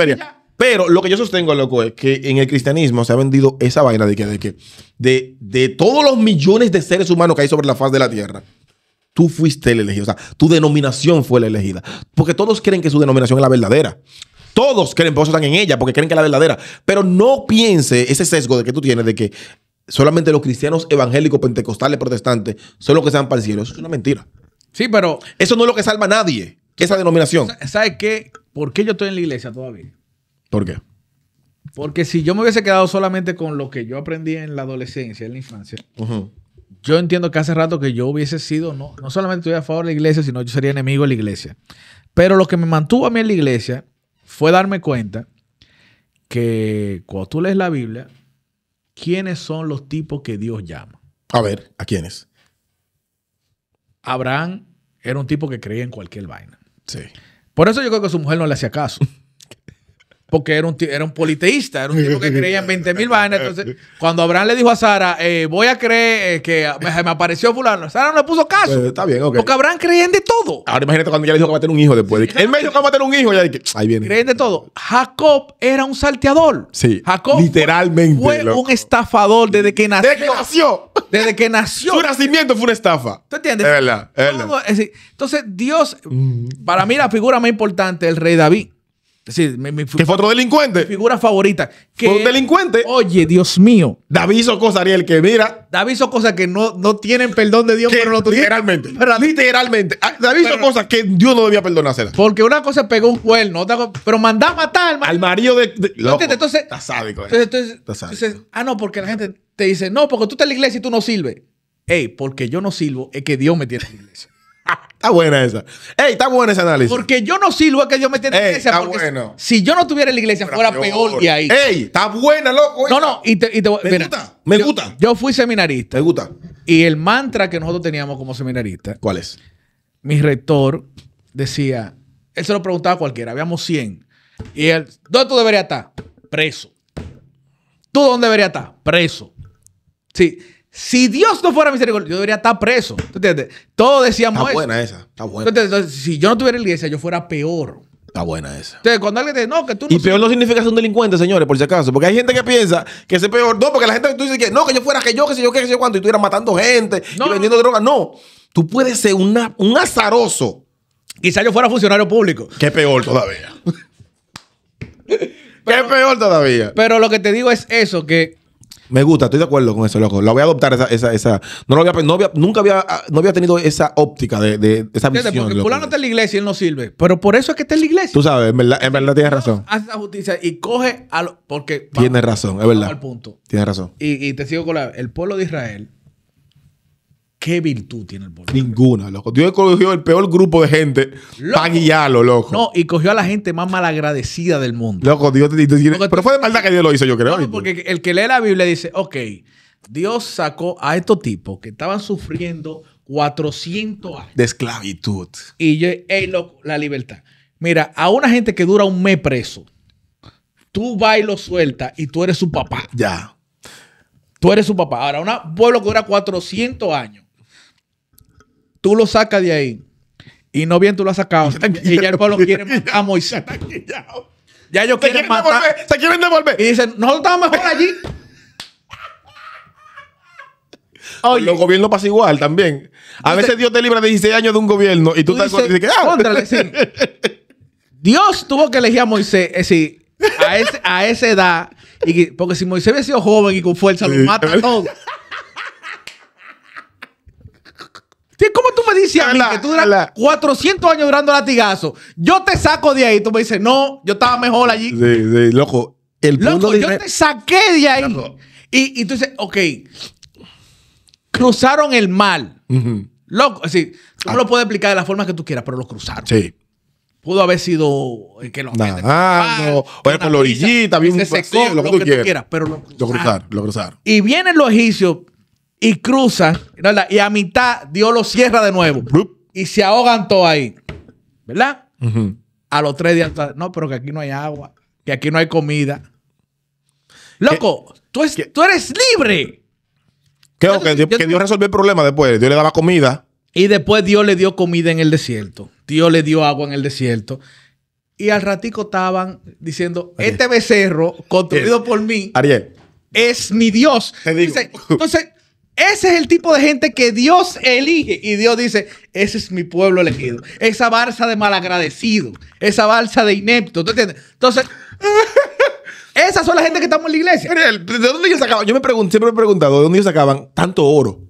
Pero lo que yo sostengo, loco, es que en el cristianismo se ha vendido esa vaina de que, de que, de, de todos los millones de seres humanos que hay sobre la faz de la tierra, Tú fuiste el elegido, o sea, tu denominación fue la elegida. Porque todos creen que su denominación es la verdadera. Todos creen, por eso están en ella, porque creen que es la verdadera. Pero no piense ese sesgo de que tú tienes de que solamente los cristianos evangélicos, pentecostales, protestantes son los que se van para el cielo. Eso es una mentira. Sí, pero. Eso no es lo que salva a nadie, esa denominación. ¿Sabes qué? ¿Por qué yo estoy en la iglesia todavía? ¿Por qué? Porque si yo me hubiese quedado solamente con lo que yo aprendí en la adolescencia, en la infancia, yo entiendo que hace rato que yo hubiese sido, no, no solamente estoy a favor de la iglesia, sino yo sería enemigo de la iglesia. Pero lo que me mantuvo a mí en la iglesia fue darme cuenta que cuando tú lees la Biblia, ¿quiénes son los tipos que Dios llama? A ver, ¿a quiénes? Abraham era un tipo que creía en cualquier vaina. Sí. Por eso yo creo que su mujer no le hacía caso porque era un, era un politeísta, era un tipo que creía en 20.000 mil vainas. Entonces, [laughs] cuando Abraham le dijo a Sara, eh, voy a creer eh, que me, apareció fulano, Sara no le puso caso. Pues, está bien, ok. Porque Abraham creía en de todo. Ahora imagínate cuando ella le dijo que va a tener un hijo después. él me dijo que va a tener un hijo, y ya ahí viene. en de todo. Jacob era un salteador. Sí. Jacob literalmente fue un estafador desde que nació. Desde que nació. Desde que nació. Su nacimiento fue una estafa. ¿Tú entiendes? Es verdad. Entonces, Dios, mm. para mí la figura más importante es el rey David mi, mi que fue otro delincuente. figura favorita. ¿Fue un delincuente. Oye, Dios mío. David hizo cosas, Ariel, que mira. David hizo cosas que no, no tienen perdón de Dios, pero no Literalmente. literalmente. Ah, David hizo cosas que Dios no debía perdonar. Porque una cosa pegó un cuerno, otra cosa, pero mandaba a matar al marido de. entonces, ah, no, porque la gente te dice, no, porque tú estás en la iglesia y tú no sirves. Ey, porque yo no sirvo, es que Dios me tiene en la iglesia. Está buena esa. Ey, está buena ese análisis. Porque yo no sirvo a que Dios me tiene en la iglesia. bueno. Si yo no estuviera en la iglesia, fuera peor. ahí. Ey, está buena, loco. No, no, Me gusta, me yo- gusta. Yo fui seminarista. Me gusta? Y el mantra que nosotros teníamos como seminarista, ¿Cuál es? mi rector decía, él se lo preguntaba a cualquiera, habíamos 100. Y él, ¿dónde tú deberías estar? Preso. ¿Tú dónde deberías estar? Preso. Sí, si Dios no fuera misericordioso, yo debería estar preso. ¿Entiendes? Todos decíamos Está buena esa. Está buena. Entonces, si yo no tuviera iglesia, yo fuera peor. Está buena esa. Entonces, cuando alguien te dice, no, que tú no. Y peor no significa ser un delincuente, señores, por si acaso. Porque hay gente que piensa que es peor. No, porque la gente que tú dices que no, que yo fuera que yo, que sé yo, que sé yo cuánto, y tú eras matando gente y vendiendo droga. drogas. No. Tú puedes ser un azaroso. Quizá yo fuera funcionario público. ¿Qué peor todavía. [laughs] ¿Qué peor todavía. Pero lo que te digo es eso, que me gusta, estoy de acuerdo con eso, loco. La voy a adoptar esa, esa, esa. No lo había, no había, nunca había, no había tenido esa óptica de, de esa visión. Porque fulano está en la iglesia y él no sirve. Pero por eso es que está en la iglesia. Tú sabes, en verdad, en verdad tienes razón. Haz esa justicia y coge a lo, porque. tiene tienes razón, es verdad. Al punto. Tienes razón. Y, y te sigo con la. El pueblo de Israel ¿Qué virtud tiene el pueblo? Ninguna, loco. Dios cogió el peor grupo de gente para guiarlo, loco. No, y cogió a la gente más malagradecida del mundo. Loco, Dios te, dice... Pero fue de maldad que Dios lo hizo, yo creo. porque el que lee la Biblia dice, ok, Dios sacó a estos tipos que estaban sufriendo 400 años. De esclavitud. Y yo, hey, loco, la libertad. Mira, a una gente que dura un mes preso, tú vas y lo sueltas y tú eres su papá. Ya. Tú eres su papá. Ahora, un pueblo que dura 400 años tú lo sacas de ahí y no bien tú lo has sacado. Y ya el pueblo quiere matar [laughs] a Moisés. Ya ellos quieren, matar. Devolver, se quieren devolver. Y dicen, nosotros estamos mejor allí. [laughs] Los gobiernos pasan igual también. A veces Dios te libra de 16 años de un gobierno y tú, tú estás dices, ah". sí. [laughs] Dios tuvo que elegir a Moisés, eh, es decir, a, esa edad. porque si Moisés hubiese sido joven y con fuerza, lo mata todo. todos. ¿Cómo Dice a mí que tú duras 400 años durando latigazo, yo te saco de ahí. Tú me dices, no, yo estaba mejor allí. Sí, loco. El loco, yo te saqué de ahí. Y, y tú dices, ok, cruzaron el mal. Loco, es decir, tú ah. lo puedes explicar de la forma que tú quieras, pero lo cruzaron. Sí. Pudo haber sido el eh, que lo nah, ah, no, con la orillita, bien un lo, que tú, quieras. Pero lo Lo cruzaron, lo cruzaron. Y vienen los egipcios y cruzan. ¿verdad? y a mitad Dios lo cierra de nuevo. Y se ahogan todos ahí. ¿Verdad? A los tres días, no, pero que aquí no hay agua, que aquí no hay comida. Loco, tú, tú, eres libre. Creo que, Dios, resolvió el problema después. Dios le daba comida. Y después Dios le dio comida en el desierto. Dios le dio agua en el desierto. Y al ratico estaban diciendo, este becerro construido eh, por mí es mi Dios. Te entonces ese es el tipo de gente que Dios elige. Y Dios dice, ese es mi pueblo elegido. Esa balsa de malagradecido. Esa balsa de inepto. ¿Tú entiendes? Entonces... [laughs] Esas son las gente que estamos en la iglesia. ¿de dónde ellos sacaban? Yo me pregunto, siempre me he preguntado, ¿de dónde ellos sacaban tanto oro?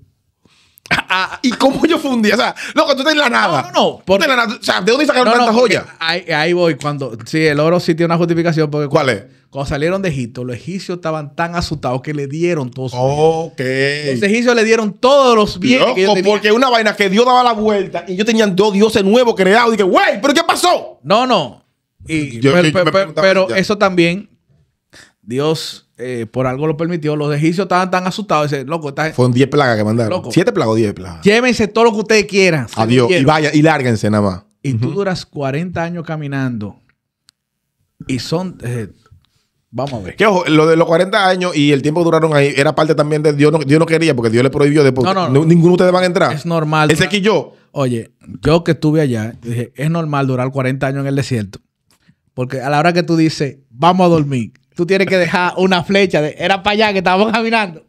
¿Y cómo yo fundía. O sea, loco, tú estás en la nada. No, no, no. O sea, ¿de dónde sacaron tanta joya? Ahí, voy. Cuando, sí, el oro sí tiene una justificación. Porque ¿Cuál es? Cuando salieron de Egipto, los egipcios estaban tan asustados que le dieron todos. Ok. Los egipcios le dieron todos los bienes. Loco, porque una vaina que Dios daba la vuelta y ellos tenían dos dioses nuevos creados. Y dije, güey, ¿pero qué pasó? No, no. pero, eso también, Dios eh, por algo lo permitió. Los egipcios estaban tan asustados. loco, Fueron 10 plagas que mandaron. ¿Siete plagas o 10 plagas? Llévense todo lo que ustedes quieran. Adiós. y vaya, y lárguense nada más. Y tú duras 40 años caminando. Y son... Eh, Vamos a ver. Que ojo, lo de los 40 años y el tiempo que duraron ahí era parte también de Dios no, no quería porque Dios le prohibió después. No, no, ninguno de ustedes van a entrar. Es normal. Ese aquí yo. Oye, yo que estuve allá, dije, es normal durar 40 años en el desierto. Porque a la hora que tú dices, vamos a dormir, tú tienes que dejar una flecha de, era para allá que estábamos caminando.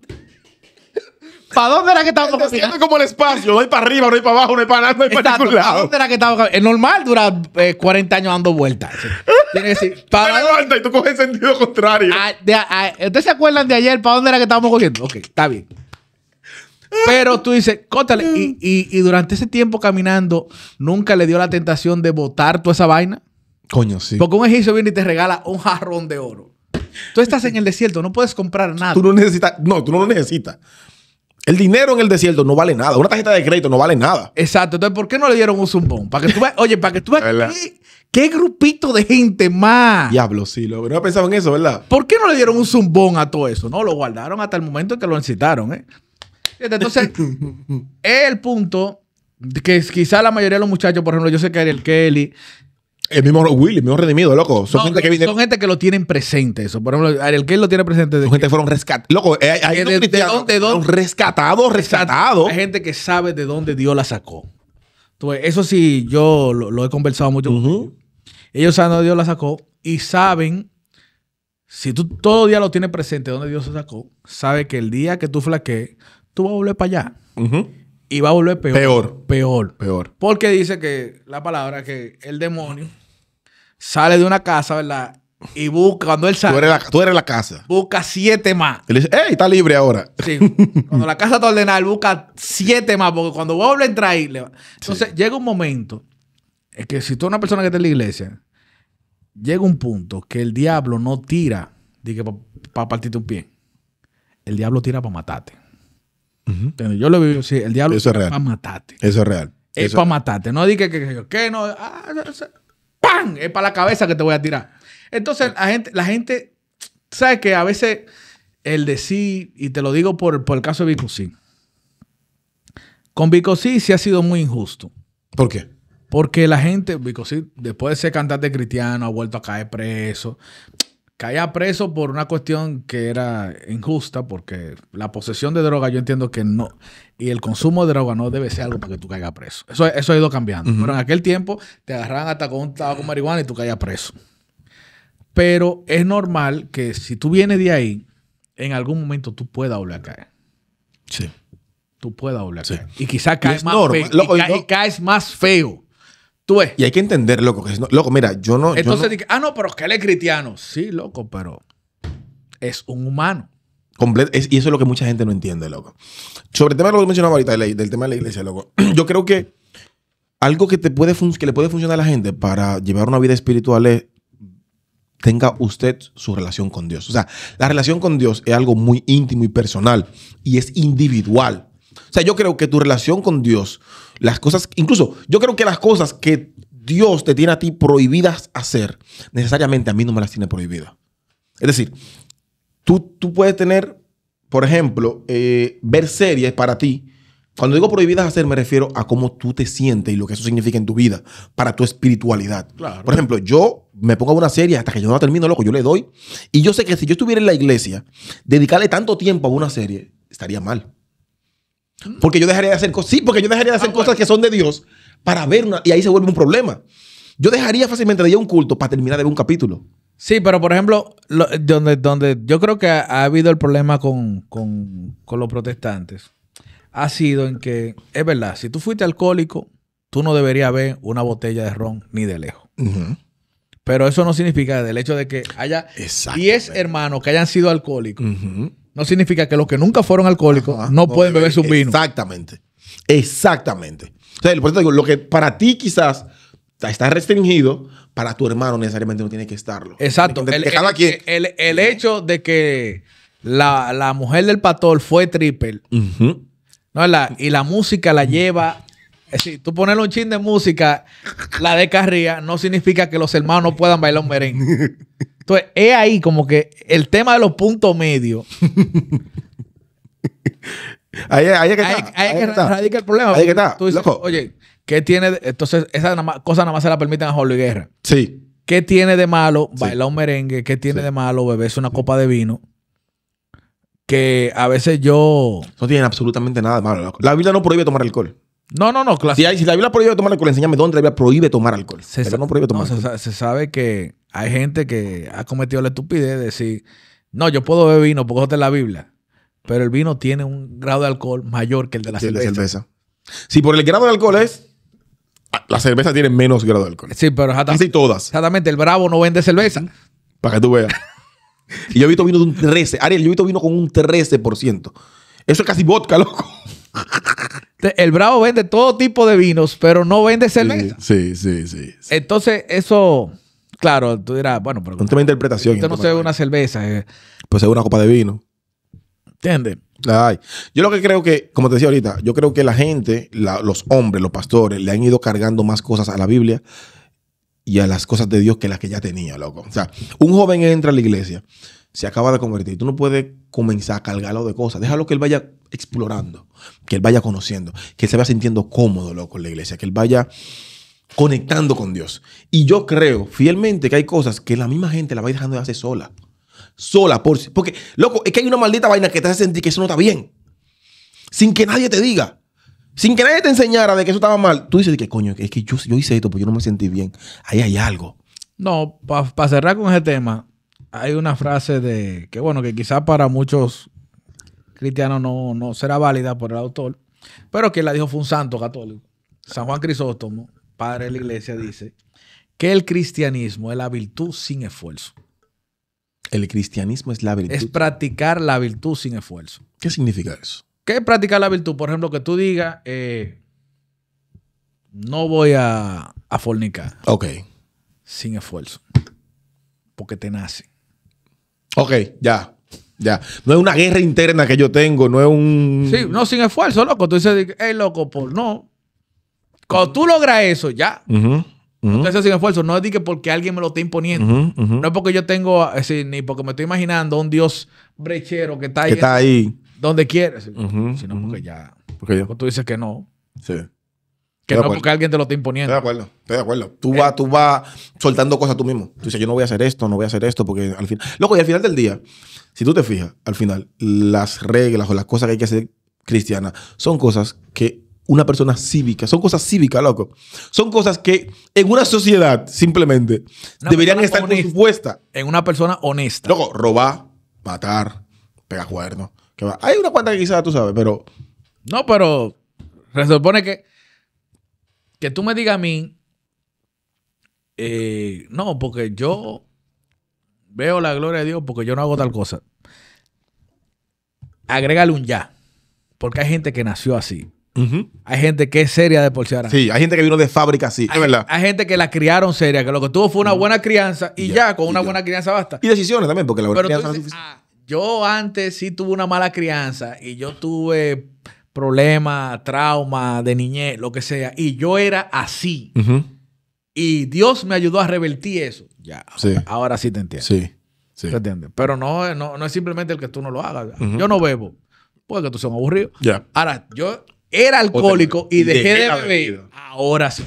¿Para dónde era que estaba caminando? como el espacio. No hay para arriba, no hay para abajo, no hay para nada, no hay para ningún lado. ¿Para dónde era que estaba caminando? Es normal durar eh, 40 años dando vueltas. Tiene que decir, [laughs] ¿para dónde? y tú coges sentido contrario. Ah, ¿Ustedes se acuerdan de ayer para dónde era que estábamos cogiendo? Ok, está bien. Pero tú dices, cótale. Y, y durante ese tiempo caminando, ¿nunca le dio la tentación de botar toda esa vaina? Coño, sí. Porque un egipcio viene y te regala un jarrón de oro. Tú estás en el desierto, no puedes comprar nada. Tú no necesitas, no, tú no lo necesitas. El dinero en el desierto no vale nada. Una tarjeta de crédito no vale nada. Exacto. Entonces, ¿por qué no le dieron un zumbón? Para que tú veas, oye, para que tú veas [laughs] qué, grupito de gente más. Diablo, sí, lo, no pensado en eso, ¿verdad? ¿Por qué no le dieron un zumbón a todo eso? No, lo guardaron hasta el momento en que lo necesitaron, ¿eh? Entonces, Entonces, [laughs] el punto que quizá la mayoría de los muchachos, por ejemplo, yo sé que Ariel Kelly, el mismo Willy, el mismo redimido, loco. Son, gente, que son gente que lo tienen presente, eso. Por ejemplo, el que lo tiene presente. gente fueron rescatados. Loco, hay, rescatados, gente que sabe de dónde Dios la sacó. eso sí, yo lo, he conversado mucho. ellos saben de dónde Dios la sacó y saben, si tú todo día lo tienes presente dónde Dios la sacó, sabe que el día que tú flaquees, tú vas a volver para allá. Y va a volver Peor. Peor. Peor. Porque dice que la palabra que el demonio sale de una casa, ¿verdad? Y busca, cuando él sale. Tú eres la, casa. Busca siete más. Él dice, ¡ey! Está libre ahora. Sí. Cuando la casa está ordenada, él busca siete más, porque cuando vuelve a entrar ahí. Le Entonces, llega un momento. Es que si tú eres una persona que está en la iglesia, llega un punto que el diablo no tira para pa partirte un pie. El diablo tira para matarte. Yo lo vivido sí, el diablo es para matarte. Eso es real. Es para matarte. No dije que, que, no. Ah, ¡pam! Es para la cabeza que te voy a tirar. Entonces, la gente, la gente sabe que a veces el decir, y te lo digo por, por el caso de sí Con Vicosí sí ha sido muy injusto. ¿Por qué? Porque la gente, Vicosí, después de ser cantante cristiano, ha vuelto a caer preso. Caía preso por una cuestión que era injusta, porque la posesión de droga yo entiendo que no, y el consumo de droga no debe ser algo para que tú caigas preso. Eso, eso ha ido cambiando. Pero en aquel tiempo te agarraban hasta con un tabaco marihuana y tú caías preso. Pero es normal que si tú vienes de ahí, en algún momento tú puedas volver a caer. Sí. Tú puedas volver a caer. Y quizás caes, más feo, y más feo. Tú ves. Y hay que entender, loco, que loco, mira, yo no. Entonces, ah, no, pero es que él es cristiano. Sí, loco, pero es un humano y eso es lo que mucha gente no entiende, loco. Sobre el tema de lo que mencionaba ahorita, del, tema de la iglesia, loco. [clears throat] Yo creo que algo que, te puede que le puede funcionar a la gente para llevar una vida espiritual es tenga usted su relación con Dios. O sea, la relación con Dios es algo muy íntimo y personal y es individual. O sea, yo creo que tu relación con Dios, las cosas, incluso yo creo que las cosas que Dios te tiene a ti prohibidas hacer, necesariamente a mí no me las tiene prohibidas. Es decir, Tú, puedes tener, por ejemplo, eh, ver series para ti. Cuando digo prohibidas hacer, me refiero a cómo tú te sientes y lo que eso significa en tu vida, para tu espiritualidad. Por ejemplo, yo me pongo a una serie hasta que yo no la termino, loco, yo le doy. Y yo sé que si yo estuviera en la iglesia, dedicarle tanto tiempo a una serie estaría mal. Porque yo dejaría de hacer cosas. Sí, porque yo dejaría de hacer ah, cosas que son de Dios para ver una. Y ahí se vuelve un problema. Yo dejaría fácilmente de ir a un culto para terminar de un capítulo. Sí, pero por ejemplo, eh, donde, donde yo creo que ha, habido el problema con, los protestantes, ha sido en que, es verdad, si tú fuiste alcohólico, tú no deberías ver una botella de ron ni de lejos. Pero eso no significa del hecho de que haya 10 hermanos que hayan sido alcohólicos. No significa que los que nunca fueron alcohólicos no, pueden beber su eh, vino. Exactamente. Exactamente. O lo que para ti quizás está restringido, para tu hermano necesariamente no tiene que estarlo. Exacto. el, el, hecho de que la, mujer del pastor fue triple, ¿no? y la música la lleva... Si tú pones un chin de música, la de no significa que los hermanos puedan bailar un merengue. Entonces, es ahí como que el tema de los puntos medios [laughs] Ahí, ahí es que está. Ahí, es que está. el problema. Ahí es que está. Tú dices, Loco. Oye, ¿qué tiene? Entonces, esas cosas nada más se la permiten a Jorge Guerra. Sí. ¿Qué tiene de malo bailar un merengue? ¿Qué tiene de malo beberse una copa de vino? Que a veces yo. No tienen absolutamente nada de malo. La Biblia no prohíbe tomar alcohol. No, no, no. Si, la Biblia prohíbe tomar alcohol, enséñame dónde la Biblia prohíbe tomar alcohol. Se, no Se, sabe que hay gente que ha cometido la estupidez de decir, no, yo puedo beber vino porque eso la Biblia pero el vino tiene un grado de alcohol mayor que el de la cerveza. Si por el grado de alcohol es, la cerveza tiene menos grado de alcohol. Sí, pero casi todas. Exactamente, el Bravo no vende cerveza. Para que tú veas. y yo he visto vino de un 13. Ariel, yo he visto vino con un 13%. Eso es casi vodka, loco. el Bravo vende todo tipo de vinos, pero no vende cerveza. Sí, sí, sí. Entonces, eso, claro, tú dirás, bueno, pero. Un tema interpretación. Esto no se ve una cerveza. Eh. Pues es una copa de vino. ¿Entiendes? Ay, yo lo que creo que, como te decía ahorita, yo creo que la gente, los hombres, los pastores, le han ido cargando más cosas a la Biblia y a las cosas de Dios que las que ya tenía, loco. O sea, un joven entra a la iglesia, se acaba de convertir. Tú no puedes comenzar a cargarlo de cosas. Déjalo que él vaya explorando, que él vaya conociendo, que él se vaya sintiendo cómodo, loco, en la iglesia, que él vaya conectando con Dios. Y yo creo fielmente que hay cosas que la misma gente la va dejando de hacer sola sola. Por, porque, loco, es que hay una maldita vaina que te hace sentir que eso no está bien. Sin que nadie te diga. Sin que nadie te enseñara de que eso estaba mal. Tú dices que coño, es que yo, hice esto porque yo no me sentí bien. Ahí hay algo. No, para cerrar con ese tema, hay una frase de que, bueno, que quizás para muchos cristianos no, no será válida por el autor, pero que la dijo fue un santo católico. San Juan Crisóstomo, padre de la iglesia, dice que el cristianismo es la virtud sin esfuerzo. El cristianismo es la virtud. Es practicar la virtud sin esfuerzo. ¿Qué significa eso? ¿Qué es practicar la virtud? Por ejemplo, que tú digas, eh, no voy a, fornicar. Ok. Sin esfuerzo. Porque te nace. Ok, ya. Ya. No es una guerra interna que yo tengo, no es un. Sí, no, sin esfuerzo, loco. Tú dices, hey, loco, por no. Cuando tú logras eso, ya. Ajá esfuerzo. No es que porque alguien me lo está imponiendo. No es porque yo tengo, eh, ni porque me estoy imaginando un Dios brechero que está ahí. Donde quieres. sino porque ya. Porque pues, tú dices que no. Sí. Que no porque alguien te lo está imponiendo. Estoy de acuerdo, estoy de acuerdo. Tú vas eh. tú vas soltando cosas tú mismo. Tú dices, yo no voy a hacer esto, no voy a hacer esto, porque al final. Loco, y al final del día, si tú te fijas, al final, las reglas o las cosas que hay que hacer cristianas son cosas que una persona cívica. Son cosas cívicas, loco. Son cosas que en una sociedad simplemente deberían estar dispuestas En una persona honesta. Loco, robar, matar, pegar cuernos. Hay una cuanta que quizás tú sabes, pero. No, pero se supone que. Que tú me digas a mí. Eh, no, porque yo veo la gloria de Dios porque yo no hago tal cosa. Agrégale un ya. Porque hay gente que nació así. Hay gente que es seria de por sí Sí, hay gente que vino de fábrica así, hay, verdad. Hay gente que la criaron seria, que lo que tuvo fue una buena crianza y ya, con una buena crianza basta. Y decisiones también, porque la buena crianza es difícil. Ah, yo antes sí tuve una mala crianza y yo tuve problemas, trauma de niñez, lo que sea, y yo era así. Y Dios me ayudó a revertir eso. Ya, Ahora, sí te entiendo. Sí. sí. ¿Te entiendes? Pero no, no, es simplemente el que tú no lo hagas. Yo no bebo Puede que tú un aburrido. Ya. Ahora, yo era alcohólico y dejé, de beber, ahora sí.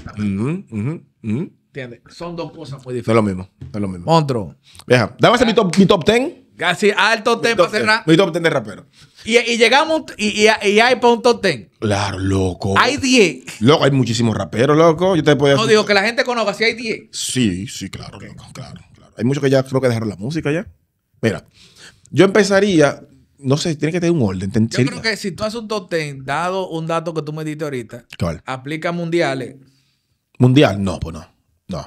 Son dos cosas muy diferentes. Es lo mismo, es lo mismo. Otro. dame ah. mi top, mi top 10. Casi alto tema cerrar. Mi top ten de rapero. Y, y llegamos y, y, hay para un top 10. Claro, loco. Hay 10. Loco, hay muchísimos raperos, loco. Yo te No, digo que la gente conozca si hay 10. Sí, sí, claro, claro, claro. Hay muchos que ya creo que dejaron la música ya. Mira, yo empezaría no sé, tiene que tener un orden. Yo creo que si tú haces un top ten, dado un dato que tú me diste ahorita, aplica mundiales. Mundial, no, pues no. No.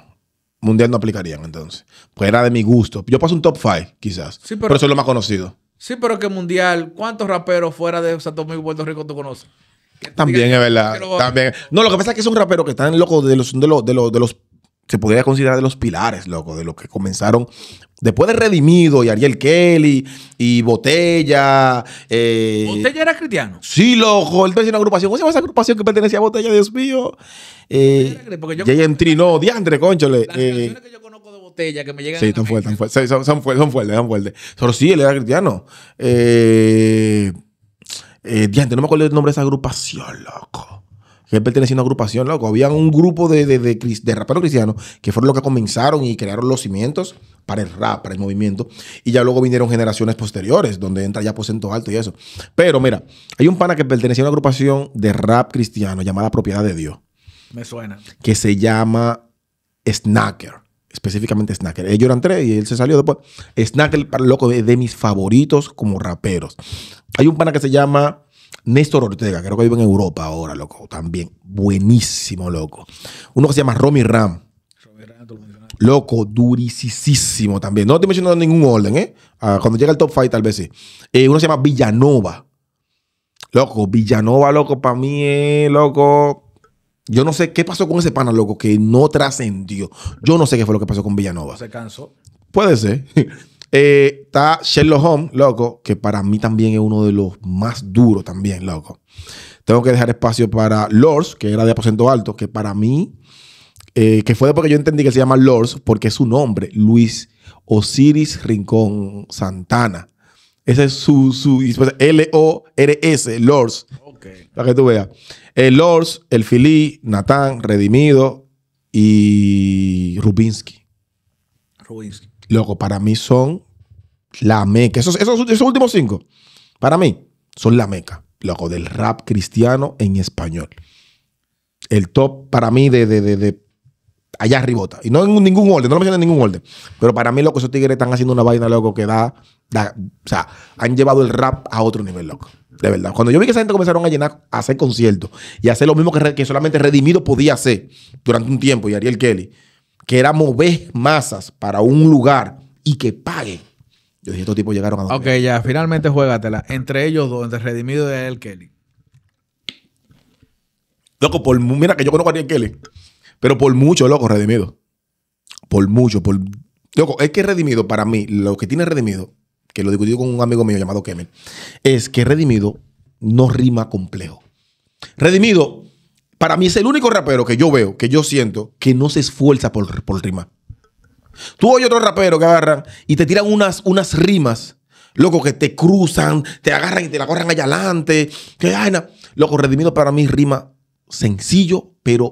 Mundial no aplicarían entonces. Pues era de mi gusto. Yo paso un top five, quizás. Sí, pero, pero, eso es lo más conocido. Sí, pero que mundial, ¿cuántos raperos fuera de Santo Domingo y Puerto Rico tú conoces? También es verdad. También. No, lo que pasa es que son raperos que están locos de de los, de los, de los se podría considerar de los pilares, loco, de los que comenzaron después de Redimido y Ariel Kelly y Botella. Eh, ¿Botella era cristiano? Sí, loco, él tenía una agrupación. ¿Cómo se llama esa agrupación que pertenecía a Botella, Dios mío? Eh, jm entré, no, Diandre, conchole. que yo conozco de Botella que me llegan. Sí, están fuertes, son, fuertes, son fuertes, son fuertes. Pero sí, él era cristiano. Eh, eh, Diandre, no me acuerdo el nombre de esa agrupación, loco que él pertenecía a una agrupación, loco. Había un grupo de, de, raperos cristianos que fueron los que comenzaron y crearon los cimientos para el rap, para el movimiento. Y ya luego vinieron generaciones posteriores, donde entra ya Aposento Alto y eso. Pero mira, hay un pana que pertenecía a una agrupación de rap cristiano llamada Propiedad de Dios. Me suena. Que se llama Snacker. Específicamente Snacker. Yo eran tres y él se salió después. Snacker, loco, es de mis favoritos como raperos. Hay un pana que se llama Néstor Ortega, creo que vive en Europa ahora, loco, también. Buenísimo, loco. Uno que se llama Romy Ram. Loco, durisísimo también. No te estoy mencionando ningún orden, ¿eh? Ah, cuando llega el top five, tal vez sí. Eh, uno se llama Villanova. Loco, Villanova, loco, para mí eh, loco. Yo no sé qué pasó con ese pana, loco, que no trascendió. Yo no sé qué fue lo que pasó con Villanova. Se cansó. Puede ser. Eh, está Sherlock Holmes, loco, que para mí también es uno de los más duros también, loco. Tengo que dejar espacio para Lords, que era de aposento alto, que para mí, eh, que fue porque yo entendí que se llama Lords, porque es su nombre, Luis Osiris Rincón Santana. Ese es su, su L-O-R-S, Lords. Okay. Para que tú veas. El eh, Lords, el Filí, Natán, Redimido y Rubinsky. Rubinsky. Loco, para mí son la meca. Esos, esos, últimos cinco, para mí, son la meca. Loco, del rap cristiano en español. El top para mí de, de, allá arribota. Y no en ningún orden, no lo mencioné en ningún orden. Pero para mí, loco, esos tigres están haciendo una vaina, loco, que da, O sea, han llevado el rap a otro nivel, loco. De verdad. Cuando yo vi que esa gente comenzaron a llenar, a hacer conciertos y a hacer lo mismo que solamente Redimido podía hacer durante un tiempo y Ariel Kelly que era mover masas para un lugar y que pague. Yo dije, estos tipos llegaron a donde... Ok, ya, finalmente juégatela. Entre ellos dos, entre Redimido y El Kelly. Loco, por, mira que yo conozco a Ariel Kelly. Pero por mucho, loco, Redimido. Por mucho, por. Loco, es que Redimido, para mí, lo que tiene Redimido, que lo discutí con un amigo mío llamado Kemen, es que Redimido no rima complejo. Redimido para mí es el único rapero que yo veo, que yo siento, que no se esfuerza por, por rimar. Tú oyes otro rapero que agarra y te tiran unas, unas rimas, loco, que te cruzan, te agarran y te la corran allá adelante. Que vaina. Loco, redimido para mí rima sencillo, pero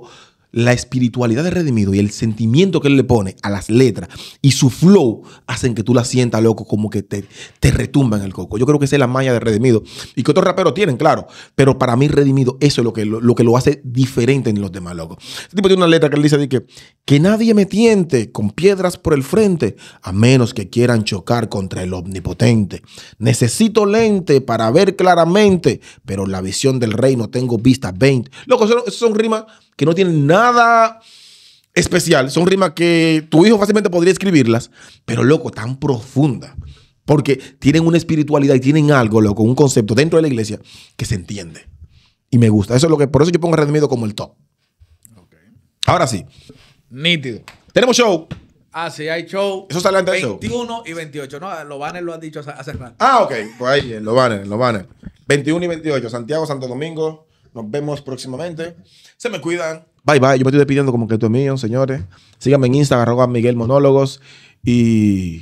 la espiritualidad de Redimido y el sentimiento que él le pone a las letras y su flow hacen que tú la sientas, loco, como que te, te retumba en el coco. Yo creo que esa es la malla de Redimido. Y que otros raperos tienen, claro. Pero para mí, Redimido, eso es lo que lo, que lo hace diferente en los demás, locos Este tipo tiene una letra que él dice que, que nadie me tiente con piedras por el frente, a menos que quieran chocar contra el omnipotente. Necesito lente para ver claramente, pero la visión del reino tengo vista 20. Loco, son, son rimas que no tienen nada especial. Son rimas que tu hijo fácilmente podría escribirlas, pero loco, tan profunda. Porque tienen una espiritualidad y tienen algo, loco, un concepto dentro de la iglesia que se entiende. Y me gusta. Eso es lo que, por eso yo pongo Redimido como el top. Ahora sí. Nítido. Tenemos show. Ah, sí, hay show. Eso sale antes 21 y 28. No, los banners lo han dicho hace rato. Ah, ok. Pues ahí, los banners, los banners. 21 y 28. Santiago, Santo Domingo. Nos vemos próximamente. Se me cuidan. Bye, bye. Yo me estoy despidiendo como que esto es mío, señores. Síganme en Instagram, a Miguel Monólogos. Y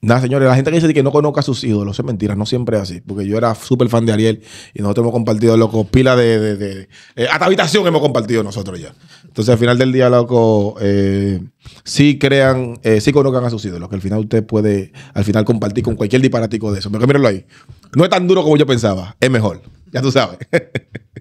nada, señores, la gente que dice que no conozca a sus ídolos es mentira, no siempre es así. Porque yo era súper fan de Ariel y nosotros hemos compartido, loco, pila de. de, hasta habitación hemos compartido nosotros ya. Entonces, al final del día, loco, eh, sí crean, eh, sí conozcan a sus ídolos, que al final usted puede, al final, compartir con cualquier disparatico de eso. Pero mírenlo ahí. No es tan duro como yo pensaba, es mejor. Ya tú sabes. [laughs]